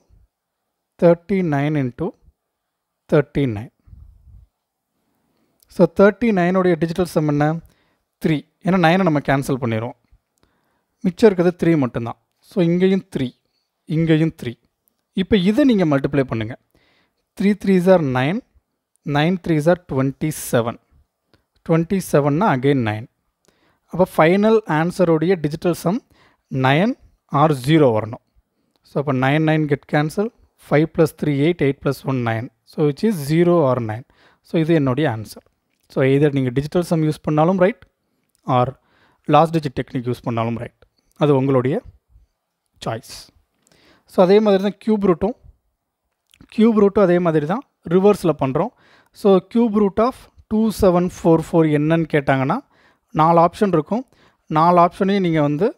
thirty nine into thirty nine so thirty நைனுடைய டிஜிட்டல் சம் என்ன த்ரீ ஏன்னா நைனை நம்ம கேன்சல் பண்ணிடுவோம் மிச்சம் இருக்கிறது த்ரீ மட்டும்தான் ஸோ இங்கேயும் த்ரீ இங்கேயும் த்ரீ இப்போ இதை நீங்கள் மல்டிப்ளை பண்ணுங்கள் three three or nine nine three or twenty seven twenty செவன்னா அகெயின் நைன் அப்போ ஃபைனல் ஆன்சருடைய digital sum nine or zero வரணும் ஸோ அப்போ nine nine get cancel five plus three eight eight plus one nine so which is zero or nine so இது என்னுடைய answer so either நீங்கள் digital sum use பண்ணாலும் right or last digit technique use பண்ணாலும் right அது உங்களுடைய choice so அதே மாதிரி தான் க்யூப் ரூட்டும் க்யூப் ரூட்டும் அதே மாதிரி தான் ரிவர்ஸில் பண்ணுறோம் so cube root of two seven four four என்னன்னு கேட்டாங்கன்னா நாலு ஆப்ஷன் இருக்கும் நாலு ஆப்ஷனையும் நீங்கள் வந்து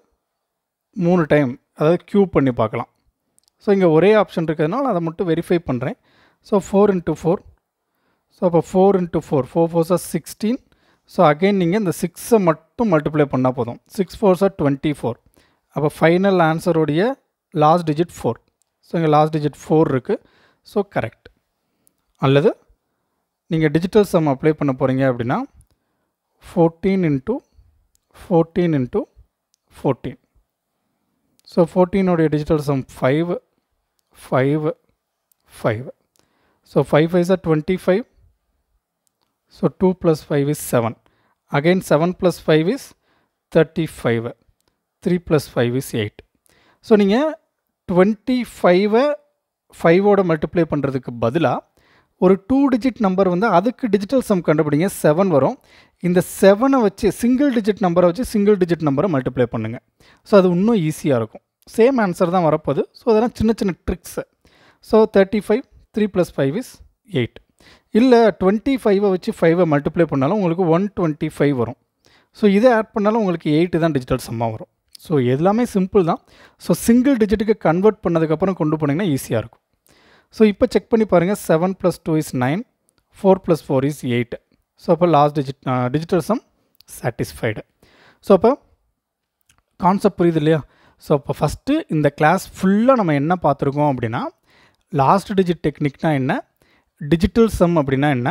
மூணு டைம் அதாவது க்யூப் பண்ணி பார்க்கலாம் ஸோ இங்கே ஒரே ஆப்ஷன் இருக்கிறதுனால அதை மட்டும் வெரிஃபை பண்ணுறேன் so four into four so அப்போ ஃபோர் இன்ட்டு ஃபோர் ஃபோர் ஃபோர்ஸாக சிக்ஸ்டீன் ஸோ அகைன் நீங்கள் இந்த சிக்ஸை மட்டும் மல்டிப்ளை பண்ணால் போதும் சிக்ஸ் ஃபோர்ஸாக டுவெண்ட்டி ஃபோர் அப்போ ஃபைனல் ஆன்சருடைய லாஸ்ட் டிஜிட் ஃபோர் ஸோ இங்கே லாஸ்ட் டிஜிட் ஃபோர் இருக்குது ஸோ கரெக்ட் அல்லது நீங்கள் டிஜிட்டல் சம் அப்ளை பண்ண போகிறீங்க அப்படின்னா fourteen into fourteen into fourteen so ஃபோர்டீனுடைய digital sum five five five so five five சார் twenty five so two plus five is seven 7. Seven plus five is thirty five three plus five is eight so நீங்கள் twenty ஃபைவை ஃபைவோட multiply பண்ணுறதுக்கு பதிலாக ஒரு two digit number வந்து அதுக்கு digital some கண்டுபிடிங்க செவன் வரும் இந்த செவனை வச்சு சிங்கிள் டிஜிட் நம்பரை வச்சு சிங்கிள் டிஜிட் நம்பரை மல்டிப்ளை பண்ணுங்கள் ஸோ அது இன்னும் ஈஸியாக இருக்கும் சேம் ஆன்சர் தான் வரப்போகுது ஸோ அதெல்லாம் சின்ன சின்ன tricks so thirty five three plus five is eight இல்லை டுவெண்ட்டி ஃபைவை வச்சு ஃபைவை மல்டிப்ளை பண்ணாலும் உங்களுக்கு ஒன் டுவெண்ட்டி ஃபைவ் வரும் ஸோ இதை ஆட் பண்ணாலும் உங்களுக்கு எயிட்டு தான் டிஜிட்டல் சம்மாக வரும் ஸோ எல்லாமே சிம்பிள் தான் ஸோ சிங்கிள் டிஜிட்டுக்கு கன்வெர்ட் பண்ணதுக்கப்புறம் கொண்டு போனீங்கன்னா ஈஸியாக இருக்கும் ஸோ இப்போ செக் பண்ணி பாருங்கள் seven plus two is nine four plus four is eight so அப்போ last digit digital sum satisfied so அப்போ கான்செப்ட் புரியுது இல்லையா ஸோ அப்போ ஃபஸ்ட்டு இந்த கிளாஸ் ஃபுல்லாக நம்ம என்ன பார்த்துருக்கோம் அப்படின்னா லாஸ்ட் டிஜிட் டெக்னிக்னால் என்ன டிஜிட்டல் சம் அப்படின்னா என்ன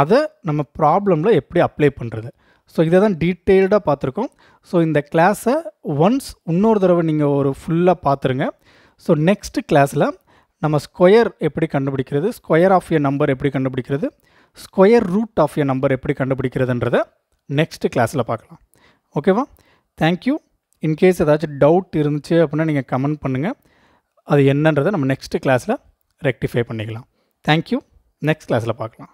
அதை நம்ம ப்ராப்ளமில் எப்படி அப்ளை பண்ணுறது ஸோ இதை தான் டீட்டெயில்டாக பார்த்துருக்கோம் ஸோ இந்த கிளாஸை ஒன்ஸ் இன்னொரு தடவை நீங்கள் ஒரு ஃபுல்லாக பார்த்துருங்க ஸோ நெக்ஸ்ட் கிளாஸில் நம்ம ஸ்கொயர் எப்படி கண்டுபிடிக்கிறது ஸ்கொயர் ஆஃப் எ நம்பர் எப்படி கண்டுபிடிக்கிறது square root of a number எப்படி கண்டுபிடிக்கிறதுன்றத நெக்ஸ்ட் கிளாஸில் பார்க்கலாம் ஓகேவா தேங்க்யூ இன்கேஸ் ஏதாச்சும் டவுட் இருந்துச்சு அப்படின்னா நீங்கள் கமெண்ட் பண்ணுங்கள் அது என்னன்றதை நம்ம நெக்ஸ்ட்டு கிளாஸில் ரெக்டிஃபை பண்ணிக்கலாம் தேங்க்யூ நெக்ஸ்ட் கிளாஸில் பார்க்கலாம்